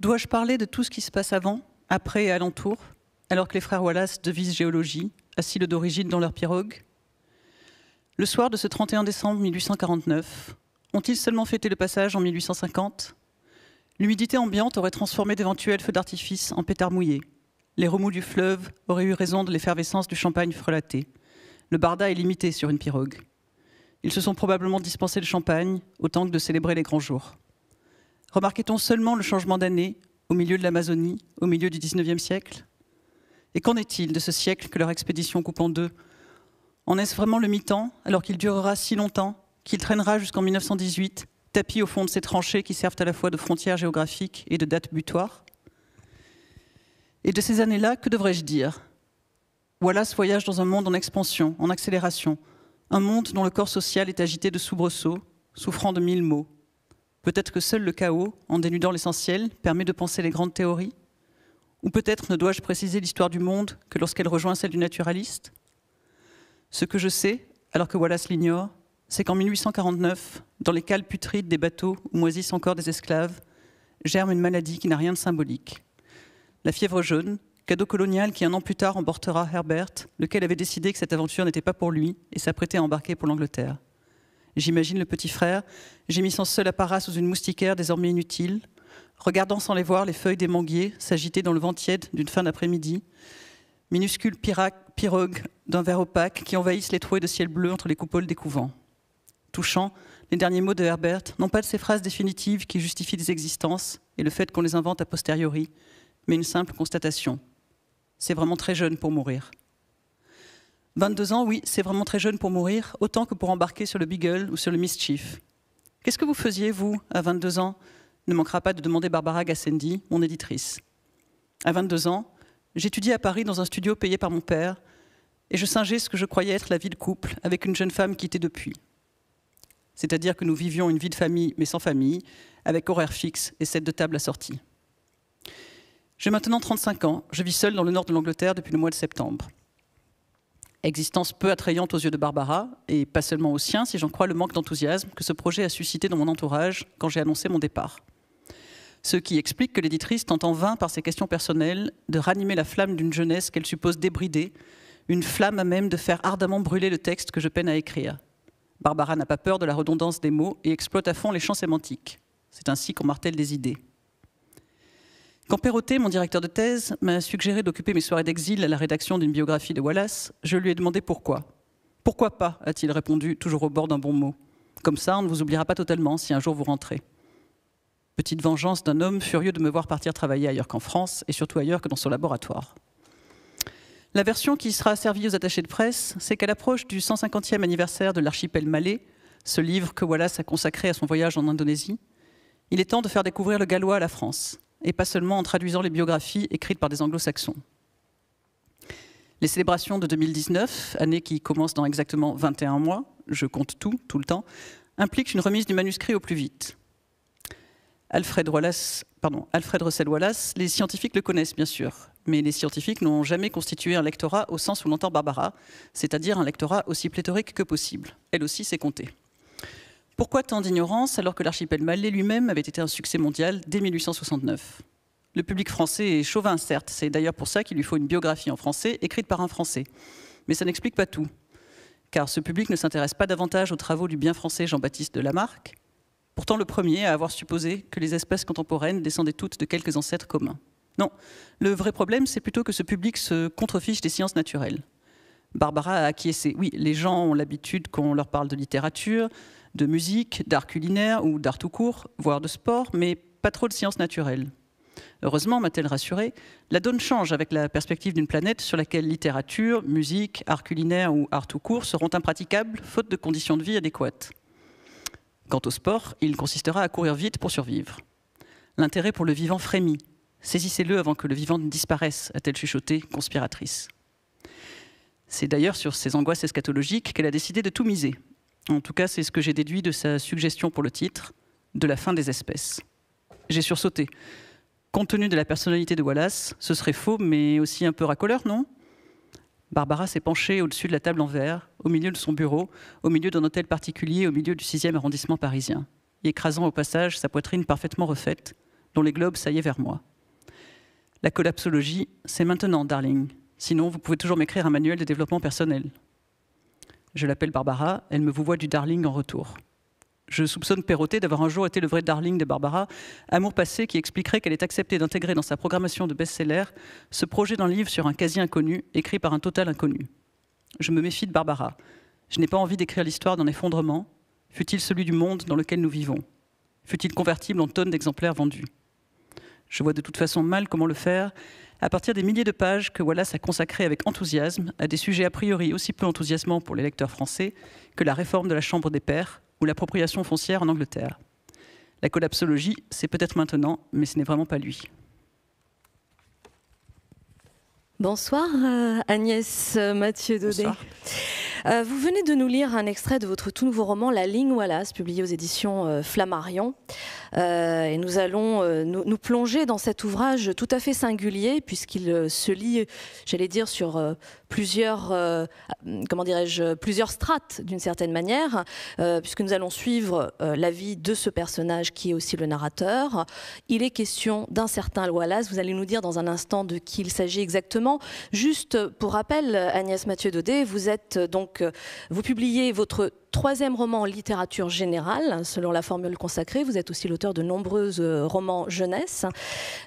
Dois-je parler de tout ce qui se passe avant, après et alentour, alors que les frères Wallace devisent géologie, assis le d'origine dans leur pirogue Le soir de ce 31 décembre 1849, ont-ils seulement fêté le passage en 1850 L'humidité ambiante aurait transformé d'éventuels feux d'artifice en pétards mouillés. Les remous du fleuve auraient eu raison de l'effervescence du champagne frelaté. Le barda est limité sur une pirogue. Ils se sont probablement dispensés de champagne autant que de célébrer les grands jours. Remarquait-on seulement le changement d'année au milieu de l'Amazonie, au milieu du XIXe siècle Et qu'en est-il de ce siècle que leur expédition coupe en deux En est-ce vraiment le mi-temps, alors qu'il durera si longtemps, qu'il traînera jusqu'en 1918, tapis au fond de ces tranchées qui servent à la fois de frontières géographiques et de dates butoirs Et de ces années-là, que devrais-je dire Voilà ce voyage dans un monde en expansion, en accélération, un monde dont le corps social est agité de soubresauts, souffrant de mille maux. Peut-être que seul le chaos, en dénudant l'essentiel, permet de penser les grandes théories Ou peut-être ne dois-je préciser l'histoire du monde que lorsqu'elle rejoint celle du naturaliste Ce que je sais, alors que Wallace l'ignore, c'est qu'en 1849, dans les cales putrides des bateaux où moisissent encore des esclaves, germe une maladie qui n'a rien de symbolique. La fièvre jaune, cadeau colonial qui un an plus tard emportera Herbert, lequel avait décidé que cette aventure n'était pas pour lui et s'apprêtait à embarquer pour l'Angleterre. J'imagine le petit frère, gémissant seul à paras sous une moustiquaire désormais inutile, regardant sans les voir les feuilles des manguiers s'agiter dans le vent tiède d'une fin d'après-midi, minuscules pirogues d'un verre opaque qui envahissent les trouées de ciel bleu entre les coupoles des couvents. Touchant, les derniers mots de Herbert, n'ont pas de ces phrases définitives qui justifient des existences et le fait qu'on les invente a posteriori, mais une simple constatation. C'est vraiment très jeune pour mourir. 22 ans, oui, c'est vraiment très jeune pour mourir, autant que pour embarquer sur le Beagle ou sur le Mischief. Qu'est-ce que vous faisiez, vous, à 22 ans Ne manquera pas de demander Barbara Gassendi, mon éditrice. À 22 ans, j'étudiais à Paris dans un studio payé par mon père, et je singeais ce que je croyais être la vie de couple avec une jeune femme qui était depuis. C'est-à-dire que nous vivions une vie de famille, mais sans famille, avec horaire fixe et set de table assortie. J'ai maintenant 35 ans, je vis seule dans le nord de l'Angleterre depuis le mois de septembre existence peu attrayante aux yeux de Barbara, et pas seulement aux siens, si j'en crois le manque d'enthousiasme que ce projet a suscité dans mon entourage quand j'ai annoncé mon départ. Ce qui explique que l'éditrice tente en vain par ses questions personnelles de ranimer la flamme d'une jeunesse qu'elle suppose débridée, une flamme à même de faire ardemment brûler le texte que je peine à écrire. Barbara n'a pas peur de la redondance des mots et exploite à fond les champs sémantiques. C'est ainsi qu'on martèle des idées. Quand Perroté, mon directeur de thèse, m'a suggéré d'occuper mes soirées d'exil à la rédaction d'une biographie de Wallace, je lui ai demandé pourquoi. Pourquoi pas a-t-il répondu, toujours au bord d'un bon mot. Comme ça, on ne vous oubliera pas totalement si un jour vous rentrez. Petite vengeance d'un homme furieux de me voir partir travailler ailleurs qu'en France, et surtout ailleurs que dans son laboratoire. La version qui sera servie aux attachés de presse, c'est qu'à l'approche du 150e anniversaire de l'archipel malais, ce livre que Wallace a consacré à son voyage en Indonésie, il est temps de faire découvrir le gallois à la France et pas seulement en traduisant les biographies écrites par des anglo-saxons. Les célébrations de 2019, année qui commence dans exactement 21 mois, je compte tout, tout le temps, impliquent une remise du manuscrit au plus vite. Alfred, Wallace, pardon, Alfred Russell Wallace, les scientifiques le connaissent bien sûr, mais les scientifiques n'ont jamais constitué un lectorat au sens où l'entend Barbara, c'est-à-dire un lectorat aussi pléthorique que possible. Elle aussi s'est comptée. Pourquoi tant d'ignorance alors que l'archipel malais lui-même avait été un succès mondial dès 1869 Le public français est chauvin, certes, c'est d'ailleurs pour ça qu'il lui faut une biographie en français écrite par un Français. Mais ça n'explique pas tout, car ce public ne s'intéresse pas davantage aux travaux du bien français Jean-Baptiste de Lamarck, pourtant le premier à avoir supposé que les espèces contemporaines descendaient toutes de quelques ancêtres communs. Non, le vrai problème, c'est plutôt que ce public se contrefiche des sciences naturelles. Barbara a acquiescé. Oui, les gens ont l'habitude qu'on leur parle de littérature, de musique, d'art culinaire ou d'art tout court, voire de sport, mais pas trop de sciences naturelles. Heureusement, m'a-t-elle rassurée, la donne change avec la perspective d'une planète sur laquelle littérature, musique, art culinaire ou art tout court seront impraticables, faute de conditions de vie adéquates. Quant au sport, il consistera à courir vite pour survivre. L'intérêt pour le vivant frémit. Saisissez-le avant que le vivant ne disparaisse, a-t-elle chuchoté, conspiratrice. C'est d'ailleurs sur ces angoisses eschatologiques qu'elle a décidé de tout miser. En tout cas, c'est ce que j'ai déduit de sa suggestion pour le titre, de la fin des espèces. J'ai sursauté. Compte tenu de la personnalité de Wallace, ce serait faux, mais aussi un peu racoleur, non Barbara s'est penchée au-dessus de la table en verre, au milieu de son bureau, au milieu d'un hôtel particulier, au milieu du 6e arrondissement parisien, écrasant au passage sa poitrine parfaitement refaite, dont les globes saillaient vers moi. La collapsologie, c'est maintenant, darling. Sinon, vous pouvez toujours m'écrire un manuel de développement personnel. Je l'appelle Barbara, elle me voit du darling en retour. Je soupçonne Perrotet d'avoir un jour été le vrai darling de Barbara, amour passé qui expliquerait qu'elle ait accepté d'intégrer dans sa programmation de best-seller ce projet d'un livre sur un quasi inconnu, écrit par un total inconnu. Je me méfie de Barbara. Je n'ai pas envie d'écrire l'histoire d'un effondrement, fut-il celui du monde dans lequel nous vivons Fut-il convertible en tonnes d'exemplaires vendus Je vois de toute façon mal comment le faire, à partir des milliers de pages que Wallace a consacrées avec enthousiasme à des sujets a priori aussi peu enthousiasmants pour les lecteurs français que la réforme de la Chambre des Pairs ou l'appropriation foncière en Angleterre. La collapsologie, c'est peut-être maintenant, mais ce n'est vraiment pas lui. Bonsoir euh, Agnès Mathieu Daudet. Euh, vous venez de nous lire un extrait de votre tout nouveau roman La ligne Wallace, publié aux éditions euh, Flammarion. Euh, et nous allons euh, nous, plonger dans cet ouvrage tout à fait singulier puisqu'il euh, se lit, j'allais dire, sur plusieurs, euh, comment dirais-je, plusieurs strates d'une certaine manière, euh, puisque nous allons suivre euh, la vie de ce personnage qui est aussi le narrateur. Il est question d'un certain Wallace. Vous allez nous dire dans un instant de qui il s'agit exactement. Juste pour rappel, Agnès Mathieu Daudet, vous êtes donc, vous publiez votre troisième roman en littérature générale, selon la formule consacrée. Vous êtes aussi l'auteur de nombreux romans jeunesse.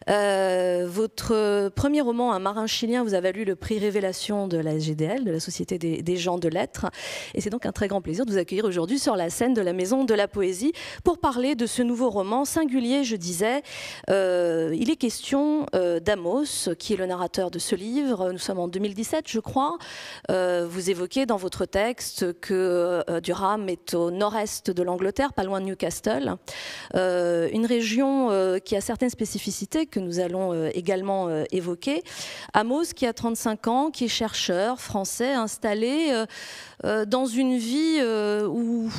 votre premier roman, Un marin chilien, vous a valu le prix Révélation de la SGDL, de la Société des, gens de lettres. Et c'est donc un très grand plaisir de vous accueillir aujourd'hui sur la scène de la Maison de la Poésie pour parler de ce nouveau roman singulier, je disais. Euh, il est question euh, d'Amos, qui est le narrateur de ce livre. Nous sommes en 2017, je crois. Euh, vous évoquez dans votre texte que Durham est au nord-est de l'Angleterre, pas loin de Newcastle. une région qui a certaines spécificités que nous allons également évoquer. Amos, qui a 35 ans, qui cherche français installé euh, euh, dans une vie euh, où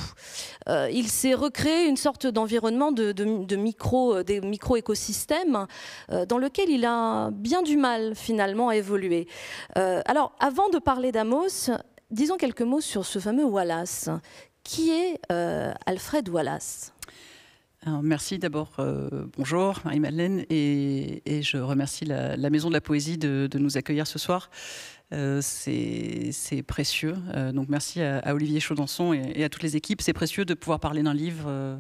il s'est recréé une sorte d'environnement de, micro, des micro-écosystèmes dans lequel il a bien du mal finalement à évoluer. alors, avant de parler d'Amos, disons quelques mots sur ce fameux Wallace. Qui est Alfred Wallace merci d'abord, bonjour Marie-Madeleine, et, je remercie la, Maison de la Poésie de nous accueillir ce soir. Euh, c'est précieux. Euh, donc merci à, Olivier Chaudançon et, à toutes les équipes. C'est précieux de pouvoir parler d'un livre euh,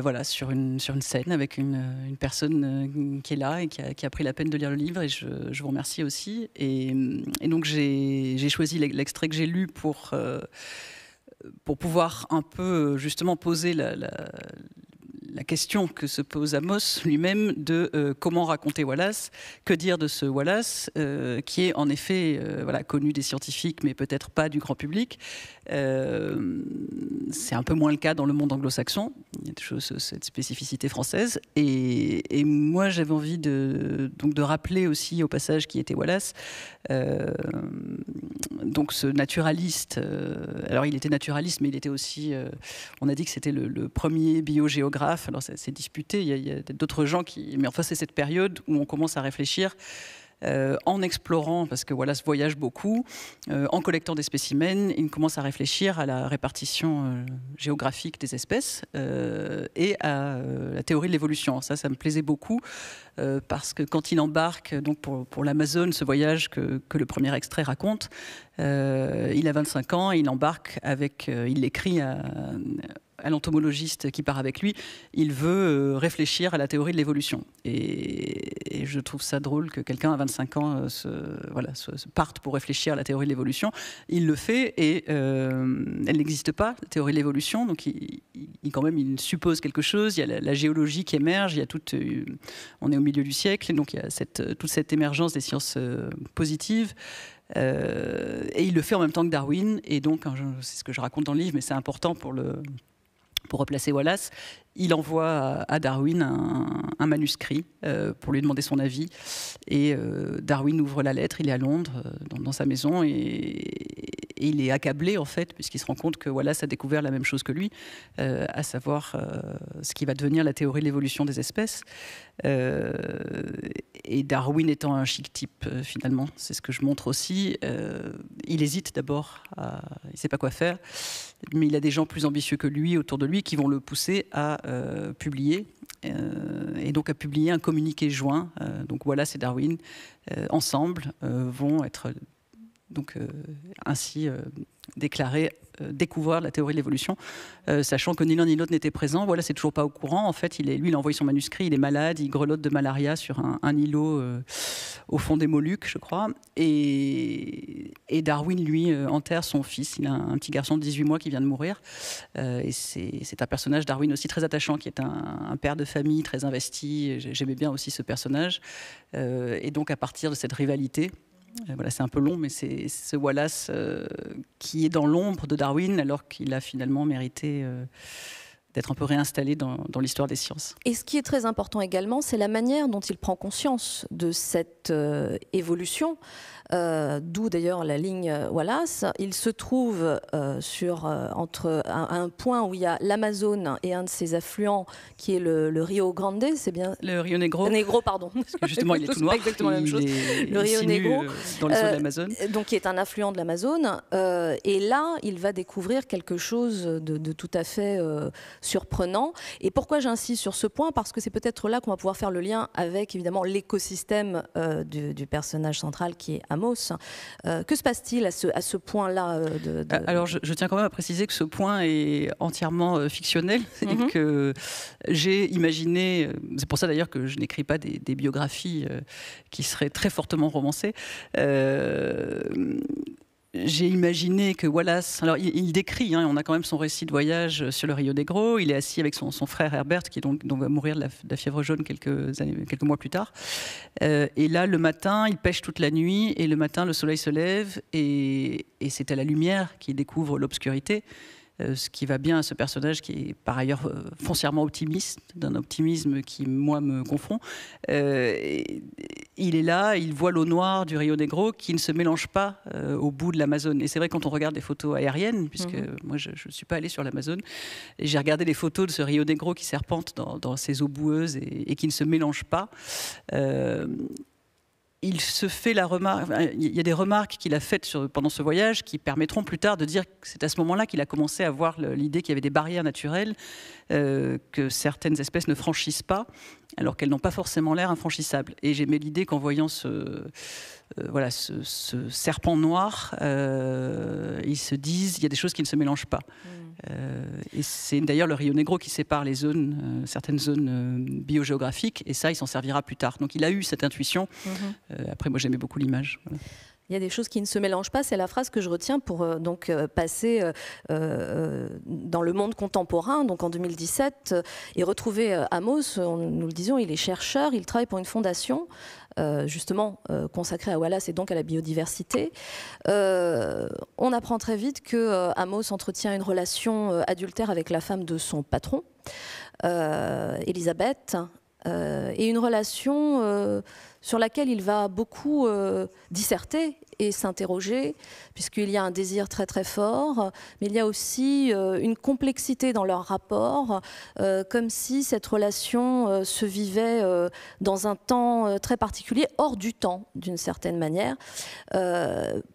voilà, sur, une, sur une scène avec une, personne qui est là et qui a, pris la peine de lire le livre. Et je, vous remercie aussi. Et, donc j'ai choisi l'extrait que j'ai lu pour pour pouvoir un peu justement poser la, la, la question que se pose Amos lui-même de euh, comment raconter Wallace, que dire de ce Wallace, euh, qui est en effet euh, voilà, connu des scientifiques, mais peut-être pas du grand public. c'est un peu moins le cas dans le monde anglo-saxon. Il y a toujours cette spécificité française. Et, moi, j'avais envie de, donc, de rappeler aussi au passage qui était Wallace. donc, ce naturaliste, alors il était naturaliste, mais il était aussi, on a dit que c'était le, le premier biogéographe alors c'est disputé, il y a, d'autres gens qui... Mais enfin c'est cette période où on commence à réfléchir euh, en explorant, parce que voilà, Wallace voyage beaucoup, euh, en collectant des spécimens, il commence à réfléchir à la répartition euh, géographique des espèces et à la théorie de l'évolution. Ça, ça me plaisait beaucoup parce que quand il embarque donc pour, pour ce voyage que, le premier extrait raconte, il a 25 ans et il embarque avec, il l'écrit à à l'entomologiste qui part avec lui, il veut euh, réfléchir à la théorie de l'évolution. Et, je trouve ça drôle que quelqu'un à 25 ans euh, se, voilà, se, parte pour réfléchir à la théorie de l'évolution. Il le fait et euh, elle n'existe pas, la théorie de l'évolution. Donc il, quand même, il suppose quelque chose. Il y a la, géologie qui émerge, il y a on est au milieu du siècle, et donc il y a cette, toute cette émergence des sciences positives. et il le fait en même temps que Darwin. Et donc, hein, c'est ce que je raconte dans le livre, mais c'est important pour le, pour replacer Wallace, il envoie à Darwin un, manuscrit euh, pour lui demander son avis. Et euh, Darwin ouvre la lettre, il est à Londres, euh, dans, sa maison, et, il est accablé, en fait, puisqu'il se rend compte que Wallace a découvert la même chose que lui, à savoir ce qui va devenir la théorie de l'évolution des espèces. et Darwin étant un chic type, finalement, c'est ce que je montre aussi, il hésite d'abord, il ne sait pas quoi faire mais il a des gens plus ambitieux que lui autour de lui qui vont le pousser à euh, publier. Euh, et donc à publier un communiqué joint. Euh, donc voilà, c'est Darwin. ensemble vont être donc ainsi déclarés euh, découvrir la théorie de l'évolution, euh, sachant que ni l'un ni l'autre n'était présent. Voilà, c'est toujours pas au courant. En fait, il est, lui, il a envoyé son manuscrit, il est malade, il grelotte de malaria sur un, îlot euh, au fond des Moluques, je crois. Et, Darwin, lui, enterre son fils. Il a un, petit garçon de 18 mois qui vient de mourir. et c'est un personnage, Darwin aussi très attachant, qui est un père de famille très investi. J'aimais bien aussi ce personnage. et donc, à partir de cette rivalité, c'est un peu long, mais c'est ce Wallace euh, qui est dans l'ombre de Darwin, alors qu'il a finalement mérité euh, d'être un peu réinstallé dans, l'histoire des sciences. Et ce qui est très important également, c'est la manière dont il prend conscience de cette euh, évolution. Euh, d'où d'ailleurs la ligne euh, Wallace. Il se trouve euh, sur, entre un, point où il y a l'Amazone et un de ses affluents qui est le, Rio Grande, c'est bien Le Rio Negro. Negro, pardon. Parce justement, il est tout noir. exactement la même chose. le Rio Negro. Dans le de l'Amazone. donc, qui est un affluent de l'Amazone. et là, il va découvrir quelque chose de, tout à fait surprenant. Et pourquoi j'insiste sur ce point Parce que c'est peut-être là qu'on va pouvoir faire le lien avec, évidemment, l'écosystème du, personnage central qui est à euh, que se passe-t-il à ce, point-là euh, euh, Alors, je, tiens quand même à préciser que ce point est entièrement fictionnel mhm. que j'ai imaginé, c'est pour ça d'ailleurs que je n'écris pas des, biographies qui seraient très fortement romancées j'ai imaginé que Wallace, alors il, décrit, hein, on a quand même son récit de voyage euh, sur le Rio Negro, il est assis avec son, frère Herbert, qui va mourir de la, fièvre jaune quelques, quelques mois plus tard. Euh, et là, le matin, il pêche toute la nuit, et le matin, le soleil se lève, et c'est à la lumière qu'il découvre l'obscurité. Euh, ce qui va bien à ce personnage qui est par ailleurs euh, foncièrement optimiste, d'un optimisme qui, moi, me confond. Euh, il est là, il voit l'eau noire du Rio Negro qui ne se mélange pas au bout de l'Amazone. Et c'est vrai, quand on regarde des photos aériennes, puisque mhm. moi, je ne suis pas allée sur l'Amazone, j'ai regardé les photos de ce Rio Negro qui serpente dans, ses eaux boueuses et, qui ne se mélange pas il se fait la remarque, il y a des remarques qu'il a faites pendant ce voyage qui permettront plus tard de dire que c'est à ce moment-là qu'il a commencé à voir l'idée qu'il y avait des barrières naturelles euh, que certaines espèces ne franchissent pas, alors qu'elles n'ont pas forcément l'air infranchissables. Et j'aimais l'idée qu'en voyant ce, euh, serpent noir, euh, ils se disent il y a des choses qui ne se mélangent pas. Mm. Euh, et c'est d'ailleurs le Rio Negro qui sépare les zones, euh, certaines zones euh, biogéographiques, et ça, il s'en servira plus tard. Donc il a eu cette intuition. Mhm. après, moi, j'aimais beaucoup l'image. Il y a des choses qui ne se mélangent pas, c'est la phrase que je retiens pour donc passer dans le monde contemporain, donc en 2017, et retrouver Amos. nous le disions, il est chercheur, il travaille pour une fondation euh, justement euh, consacré à Wallace et donc à la biodiversité. Euh, on apprend très vite que Amos entretient une relation adultère avec la femme de son patron, Elisabeth, et une relation sur laquelle il va beaucoup disserter et s'interroger, puisqu'il y a un désir très très fort, mais il y a aussi euh, une complexité dans leur rapport, euh, comme si cette relation euh, se vivait dans un temps très particulier, hors du temps d'une certaine manière.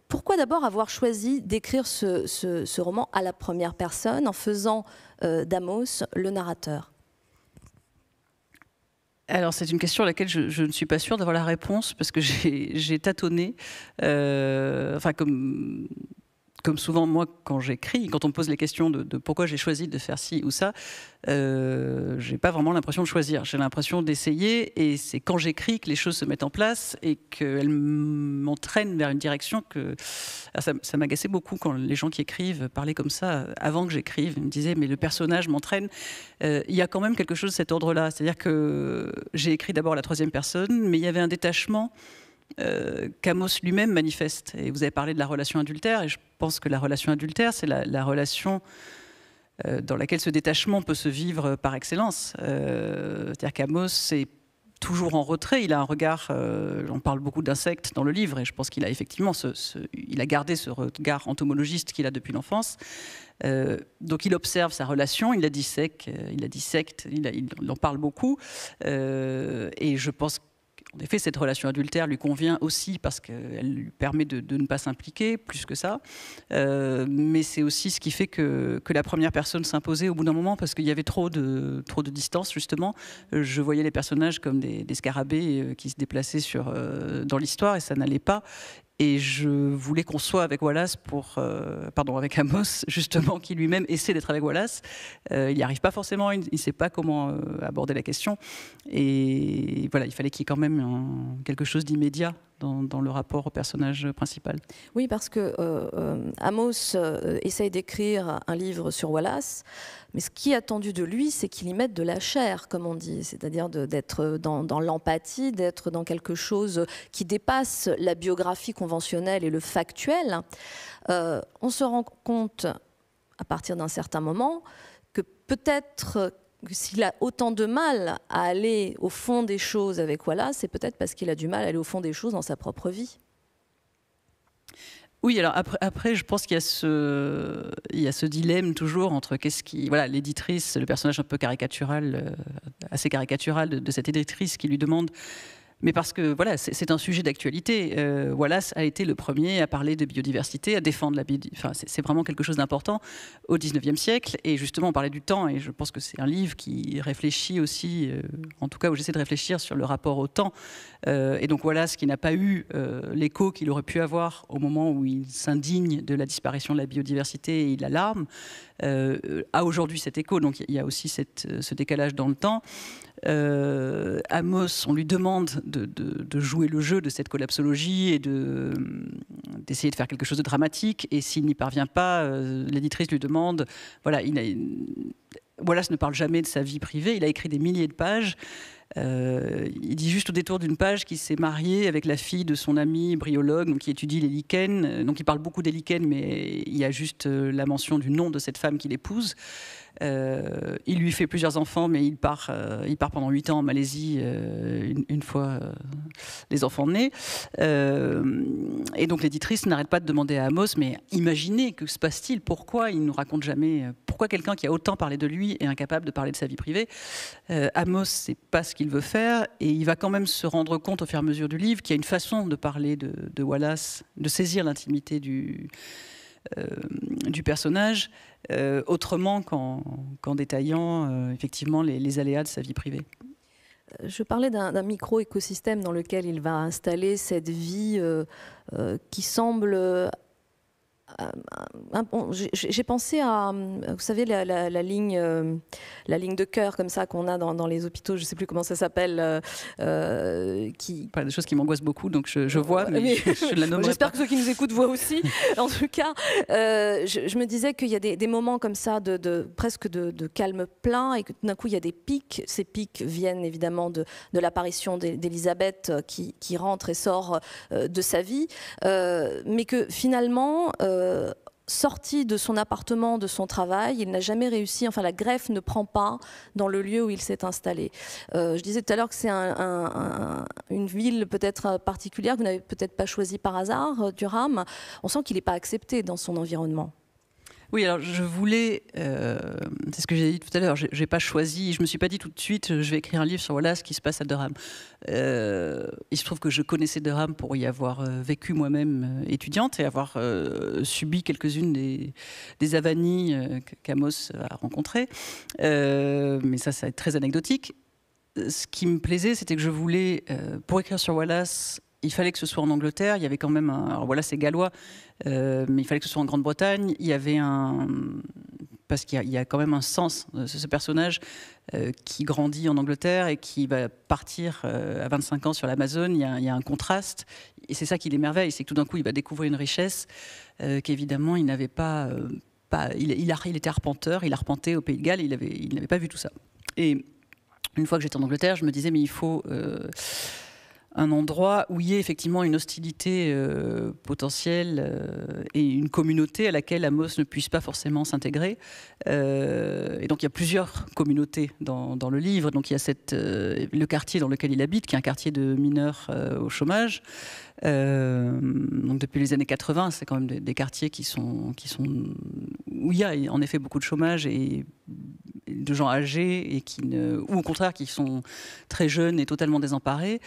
pourquoi d'abord avoir choisi d'écrire ce, roman à la première personne en faisant d'Amos le narrateur alors c'est une question à laquelle je, ne suis pas sûre d'avoir la réponse parce que j'ai tâtonné, euh, enfin comme comme souvent moi quand j'écris, quand on me pose les questions de, pourquoi j'ai choisi de faire ci ou ça, euh, j'ai pas vraiment l'impression de choisir. J'ai l'impression d'essayer et c'est quand j'écris que les choses se mettent en place et qu'elles m'entraînent vers une direction que ah, ça, ça m'agaçait beaucoup quand les gens qui écrivent parlaient comme ça avant que j'écrive. Ils me disaient mais le personnage m'entraîne. Euh, il y a quand même quelque chose de cet ordre-là, c'est-à-dire que j'ai écrit d'abord la troisième personne, mais il y avait un détachement Camus euh, lui-même manifeste. Et vous avez parlé de la relation adultère, et je pense que la relation adultère, c'est la, relation euh, dans laquelle ce détachement peut se vivre par excellence. Euh, c'est-à-dire Camus, est toujours en retrait, il a un regard, on parle beaucoup d'insectes dans le livre, et je pense qu'il a effectivement il a gardé ce regard entomologiste qu'il a depuis l'enfance. donc il observe sa relation, il la dissèque, il la dissecte, il, en parle beaucoup. et je pense en effet, cette relation adultère lui convient aussi parce qu'elle lui permet de, ne pas s'impliquer, plus que ça. Euh, mais c'est aussi ce qui fait que, la première personne s'imposait au bout d'un moment parce qu'il y avait trop de, trop de distance, justement. Je voyais les personnages comme des, scarabées euh, qui se déplaçaient sur, euh, dans l'histoire et ça n'allait pas. Et je voulais qu'on soit avec Wallace pour, euh, pardon, avec Amos justement, qui lui-même essaie d'être avec Wallace. Euh, il n'y arrive pas forcément, il ne sait pas comment euh, aborder la question. Et voilà, il fallait qu'il y ait quand même quelque chose d'immédiat dans, le rapport au personnage principal. Oui, parce que euh, euh, Amos euh, essaye d'écrire un livre sur Wallace, mais ce qui est attendu de lui, c'est qu'il y mette de la chair, comme on dit, c'est-à-dire d'être dans, l'empathie, d'être dans quelque chose qui dépasse la biographie conventionnelle et le factuel. on se rend compte, à partir d'un certain moment, que peut-être s'il a autant de mal à aller au fond des choses avec Wallace, c'est peut-être parce qu'il a du mal à aller au fond des choses dans sa propre vie. Oui, alors après, après je pense qu'il y a ce, dilemme toujours entre qu'est-ce qui, voilà, l'éditrice, le personnage un peu caricatural, euh, assez caricatural de, cette éditrice qui lui demande mais parce que voilà, c'est un sujet d'actualité. Euh, Wallace a été le premier à parler de biodiversité, à défendre la biodiversité. Enfin, c'est vraiment quelque chose d'important au 19e siècle. Et justement, on parlait du temps, et je pense que c'est un livre qui réfléchit aussi, euh, en tout cas où j'essaie de réfléchir sur le rapport au temps. Euh, et donc Wallace, qui n'a pas eu l'écho qu'il aurait pu avoir au moment où il s'indigne de la disparition de la biodiversité et il alarme, a aujourd'hui cet écho. Donc il y a aussi cette, ce décalage dans le temps. Euh, Amos, on lui demande de, jouer le jeu de cette collapsologie et d'essayer de, faire quelque chose de dramatique. Et s'il n'y parvient pas, euh, l'éditrice lui demande, voilà, il a, Wallace ne parle jamais de sa vie privée, il a écrit des milliers de pages. Euh, il dit juste au détour d'une page qu'il s'est marié avec la fille de son ami briologue, donc qui étudie les lichens. Donc il parle beaucoup des lichens, mais il y a juste la mention du nom de cette femme qu'il épouse. Euh, il lui fait plusieurs enfants, mais il part, euh, il part pendant 8 ans en Malaisie euh, une, fois les enfants nés. et donc l'éditrice n'arrête pas de demander à Amos, mais imaginez, que se passe-t-il Pourquoi il ne nous raconte jamais Pourquoi quelqu'un qui a autant parlé de lui est incapable de parler de sa vie privée Amos, c'est pas ce qu'il veut faire, et il va quand même se rendre compte au fur et à mesure du livre qu'il y a une façon de parler de, Wallace, de saisir l'intimité du, du personnage euh, autrement qu'en détaillant euh, effectivement les, aléas de sa vie privée euh, je parlais d'un micro-écosystème dans lequel il va installer cette vie qui semble euh, j'ai pensé à, vous savez, la, ligne, euh, la ligne de cœur comme ça qu'on a dans, les hôpitaux, je ne sais plus comment ça s'appelle, euh, euh qui. Pas des choses qui m'angoissent beaucoup, donc je, vois, mais, je, J'espère que ceux qui nous écoutent voient aussi. en tout cas, je, me disais qu'il y a des, moments comme ça de, presque de, calme plein et que tout d'un coup il y a des pics. Ces pics viennent évidemment de, l'apparition d'Elisabeth qui, rentre et sort de sa vie, mais que finalement. Euh, sorti de son appartement, de son travail, il n'a jamais réussi, enfin la greffe ne prend pas dans le lieu où il s'est installé. Euh, je disais tout à l'heure que c'est une ville peut-être particulière, que vous n'avez peut-être pas choisi par hasard, euh, Durham. On sent qu'il n'est pas accepté dans son environnement. Oui, alors je voulais, euh, c'est ce que j'ai dit tout à l'heure, je n'ai pas choisi, je me suis pas dit tout de suite, je vais écrire un livre sur Wallace ce qui se passe à Durham. Euh, il se trouve que je connaissais Durham pour y avoir euh, vécu moi-même étudiante et avoir subi quelques-unes des, des avanies qu'Amos a rencontrées. mais ça, ça va être très anecdotique. Ce qui me plaisait, c'était que je voulais, pour écrire sur Wallace, il fallait que ce soit en Angleterre. Il y avait quand même. Un, alors voilà, c'est gallois, euh, mais il fallait que ce soit en Grande-Bretagne. Il y avait un. Parce qu'il y, a quand même un sens euh, ce, personnage euh, qui grandit en Angleterre et qui va partir à 25 ans sur l'Amazon. Il, y a un contraste. Et c'est ça qui l'émerveille. C'est que tout d'un coup, il va découvrir une richesse qu'évidemment, il n'avait pas. pas il, était arpenteur, il arpentait au Pays de Galles, il n'avait il pas vu tout ça. Et une fois que j'étais en Angleterre, je me disais, mais il faut un endroit où il y a effectivement une hostilité euh, potentielle euh, et une communauté à laquelle Amos ne puisse pas forcément s'intégrer. Euh, et donc il y a plusieurs communautés dans, le livre. Donc il y a le quartier dans lequel il habite, qui est un quartier de mineurs au chômage. donc depuis les années 80, c'est quand même des, quartiers qui sont, qui sont où il y a en effet beaucoup de chômage et de gens âgés et qui ne, ou au contraire qui sont très jeunes et totalement désemparés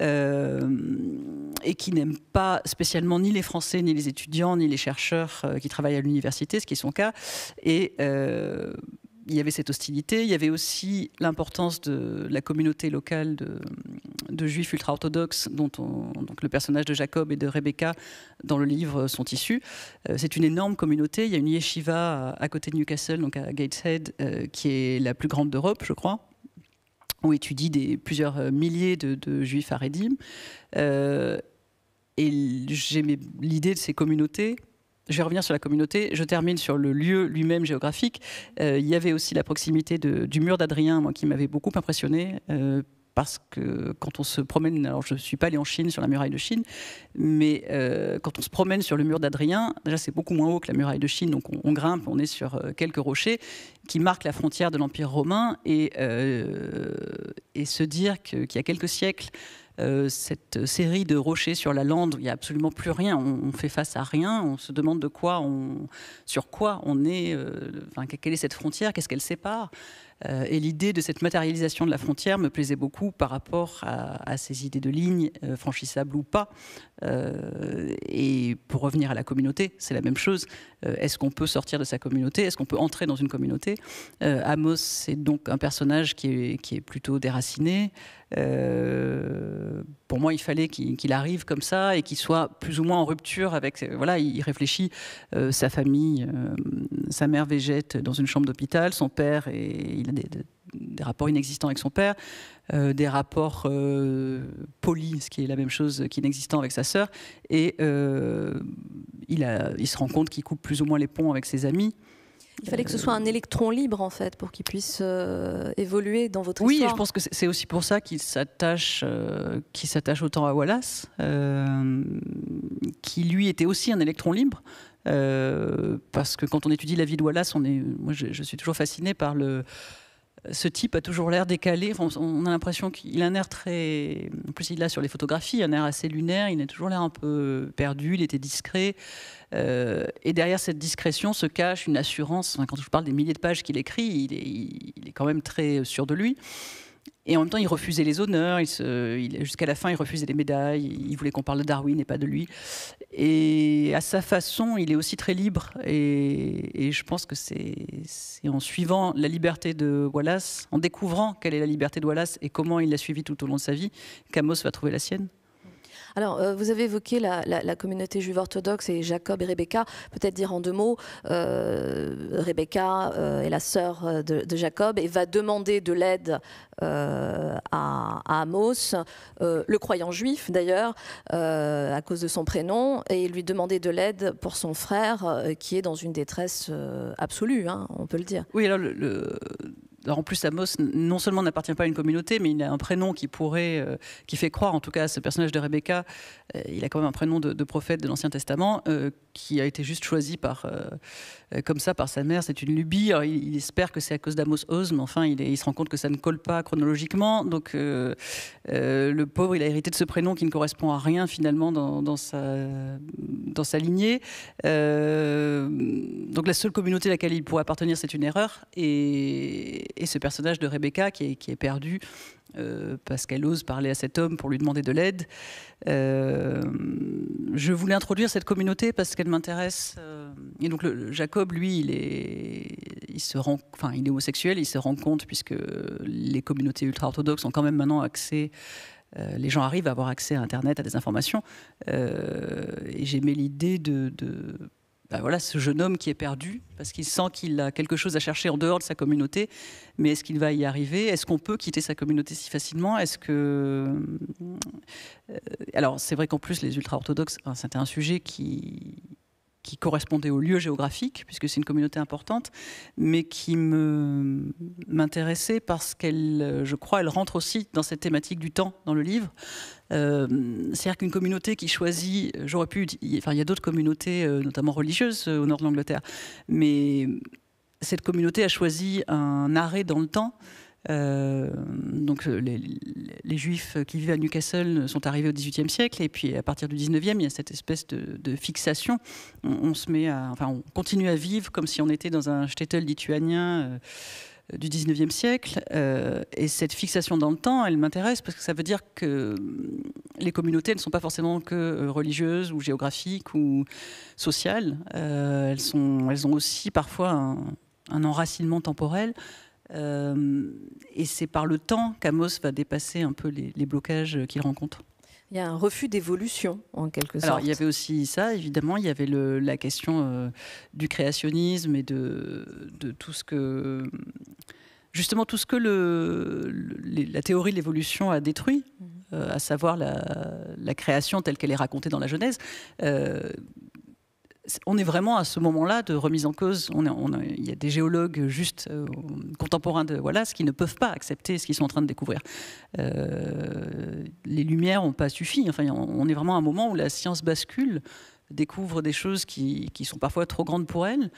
euh, et qui n'aiment pas spécialement ni les Français, ni les étudiants, ni les chercheurs euh, qui travaillent à l'université, ce qui est son cas. Et euh, il y avait cette hostilité, il y avait aussi l'importance de la communauté locale de, de juifs ultra-orthodoxes dont donc le personnage de Jacob et de Rebecca dans le livre sont issus. Euh, c'est une énorme communauté. Il y a une yeshiva à, côté de Newcastle, donc à Gateshead, euh, qui est la plus grande d'Europe, je crois, où étudie plusieurs euh, milliers de, juifs à et j'aimais l'idée de ces communautés je vais revenir sur la communauté. Je termine sur le lieu lui-même géographique. il y avait aussi la proximité du mur d'Adrien, qui m'avait beaucoup impressionné, parce que quand on se promène, alors je ne suis pas allé en Chine sur la muraille de Chine, mais euh, quand on se promène sur le mur d'Adrien, déjà c'est beaucoup moins haut que la muraille de Chine, donc on, grimpe, on est sur euh, quelques rochers qui marquent la frontière de l'Empire romain, et, euh, se dire qu'il y a quelques siècles, cette série de rochers sur la lande il n'y a absolument plus rien, on, fait face à rien, on se demande de quoi on, sur quoi on est, quelle est cette frontière, qu'est-ce qu'elle sépare. Euh, et l'idée de cette matérialisation de la frontière me plaisait beaucoup par rapport à, à ces idées de lignes, euh, franchissables ou pas, euh, et pour revenir à la communauté, c'est la même chose. Euh, est-ce qu'on peut sortir de sa communauté Est-ce qu'on peut entrer dans une communauté euh, Amos, c'est donc un personnage qui est, qui est plutôt déraciné. pour moi, il fallait qu'il arrive comme ça et qu'il soit plus ou moins en rupture avec. Voilà, il réfléchit sa famille. sa mère végète dans une chambre d'hôpital, son père, et il a des des rapports inexistants avec son père, euh, des rapports euh, polis, ce qui est la même chose qu'inexistant avec sa sœur, et euh, il, a, il, se rend compte qu'il coupe plus ou moins les ponts avec ses amis. Il fallait que ce soit un électron libre en fait pour qu'il puisse évoluer dans votre oui, histoire. Oui, je pense que c'est aussi pour ça qu'il s'attache, s'attache autant à Wallace, qui lui était aussi un électron libre, parce que quand on étudie la vie de Wallace, on est, moi je, je suis toujours fasciné par le, ce type a toujours l'air décalé. on a l'impression qu'il a un air très. En plus, il a sur les photographies un air assez lunaire. Il a toujours l'air un peu perdu. Il était discret. Euh, et derrière cette discrétion se cache une assurance. quand je parle des milliers de pages qu'il écrit, il est, quand même très sûr de lui. Et en même temps, il refusait les honneurs. jusqu'à la fin, il refusait les médailles. Il voulait qu'on parle de Darwin et pas de lui. Et à sa façon, il est aussi très libre. Et, je pense que c'est en suivant la liberté de Wallace, en découvrant quelle est la liberté de Wallace et comment il l'a suivie tout au long de sa vie, qu'Amos va trouver la sienne. Alors, euh, vous avez évoqué la, communauté juive orthodoxe et Jacob et Rebecca. Peut-être dire en deux mots, euh, Rebecca euh, est la sœur de, Jacob et va demander de l'aide à, Amos, le croyant juif d'ailleurs, à cause de son prénom, et lui demander de l'aide pour son frère qui est dans une détresse absolue, hein, on peut le dire. Oui, alors le alors en plus, Amos non seulement n'appartient pas à une communauté, mais il a un prénom qui pourrait, euh, qui fait croire en tout cas à ce personnage de Rebecca, euh, il a quand même un prénom de, prophète de l'Ancien Testament, euh, qui a été juste choisi par, comme ça par sa mère. C'est une lubie. il, espère que c'est à cause d'Amos Oz, mais enfin, il, il, se rend compte que ça ne colle pas chronologiquement. Donc le pauvre, il a hérité de ce prénom qui ne correspond à rien finalement dans, sa, dans sa lignée. donc la seule communauté à laquelle il pourrait appartenir, c'est une erreur. Et, et ce personnage de Rebecca qui est, perdu euh, parce qu'elle ose parler à cet homme pour lui demander de l'aide. Euh, je voulais introduire cette communauté parce qu'elle m'intéresse. Euh, et donc le, Jacob, lui, il est, enfin, il homosexuel, il se rend compte puisque les communautés ultra-orthodoxes ont quand même maintenant accès les gens arrivent à avoir accès à Internet, à des informations. et j'aimais l'idée de, de, bah voilà, ce jeune homme qui est perdu, parce qu'il sent qu'il a quelque chose à chercher en dehors de sa communauté, mais est-ce qu'il va y arriver Est-ce qu'on peut quitter sa communauté si facilement Est-ce que... Euh, alors c'est vrai qu'en plus les ultra-orthodoxes, c'était un sujet qui qui correspondait au lieu géographique, puisque c'est une communauté importante, mais qui m'intéressait parce qu'elle, euh, je crois, elle rentre aussi dans cette thématique du temps dans le livre. Euh, c'est-à-dire qu'une communauté qui choisit, j'aurais pu, enfin, il y a d'autres communautés, euh, notamment religieuses, au nord de l'Angleterre, mais cette communauté a choisi un arrêt dans le temps euh, donc euh, les, Juifs qui vivent à Newcastle sont arrivés au XVIIIe siècle et puis à partir du XIXe, il y a cette espèce de, fixation. On, se met à, enfin, on continue à vivre comme si on était dans un shtetl lituanien. Euh, du 19e siècle. et cette fixation dans le temps, elle m'intéresse parce que ça veut dire que les communautés ne sont pas forcément que religieuses ou géographiques ou sociales. elles, sont, elles ont aussi parfois un enracinement temporel euh, et c'est par le temps qu'Amos va dépasser un peu les, blocages qu'il rencontre. Il y a un refus d'évolution, en quelque sorte. Alors, il y avait aussi ça, évidemment. Il y avait la question euh, du créationnisme et de, de, tout ce que. Justement, tout ce que le, la théorie de l'évolution a détruit, mhm. euh, à savoir la, création telle qu'elle est racontée dans la Genèse on est vraiment à ce moment-là de remise en cause. il y a des géologues juste euh, contemporains de Wallace qui ne peuvent pas accepter ce qu'ils sont en train de découvrir. Euh, les lumières n'ont pas suffi. Enfin, on est vraiment à un moment où la science bascule, découvre des choses qui, sont parfois trop grandes pour elle.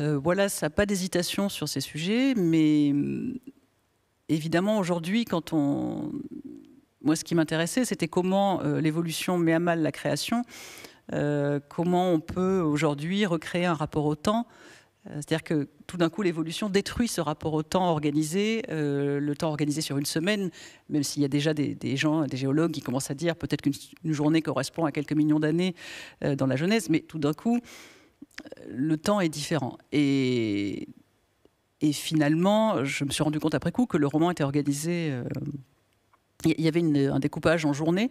Euh, voilà, Wallace n'a pas d'hésitation sur ces sujets, mais mm, évidemment aujourd'hui, quand on, moi, ce qui m'intéressait, c'était comment l'évolution met à mal la création. Euh, comment on peut aujourd'hui recréer un rapport au temps. Euh, c'est-à-dire que tout d'un coup, l'évolution détruit ce rapport au temps organisé, euh, le temps organisé sur une semaine, même s'il y a déjà des, gens, des géologues qui commencent à dire peut-être qu'une journée correspond à quelques millions d'années dans la jeunesse, mais tout d'un coup, le temps est différent. Et, et, finalement, je me suis rendu compte après coup que le roman était organisé. il y avait un découpage en journée.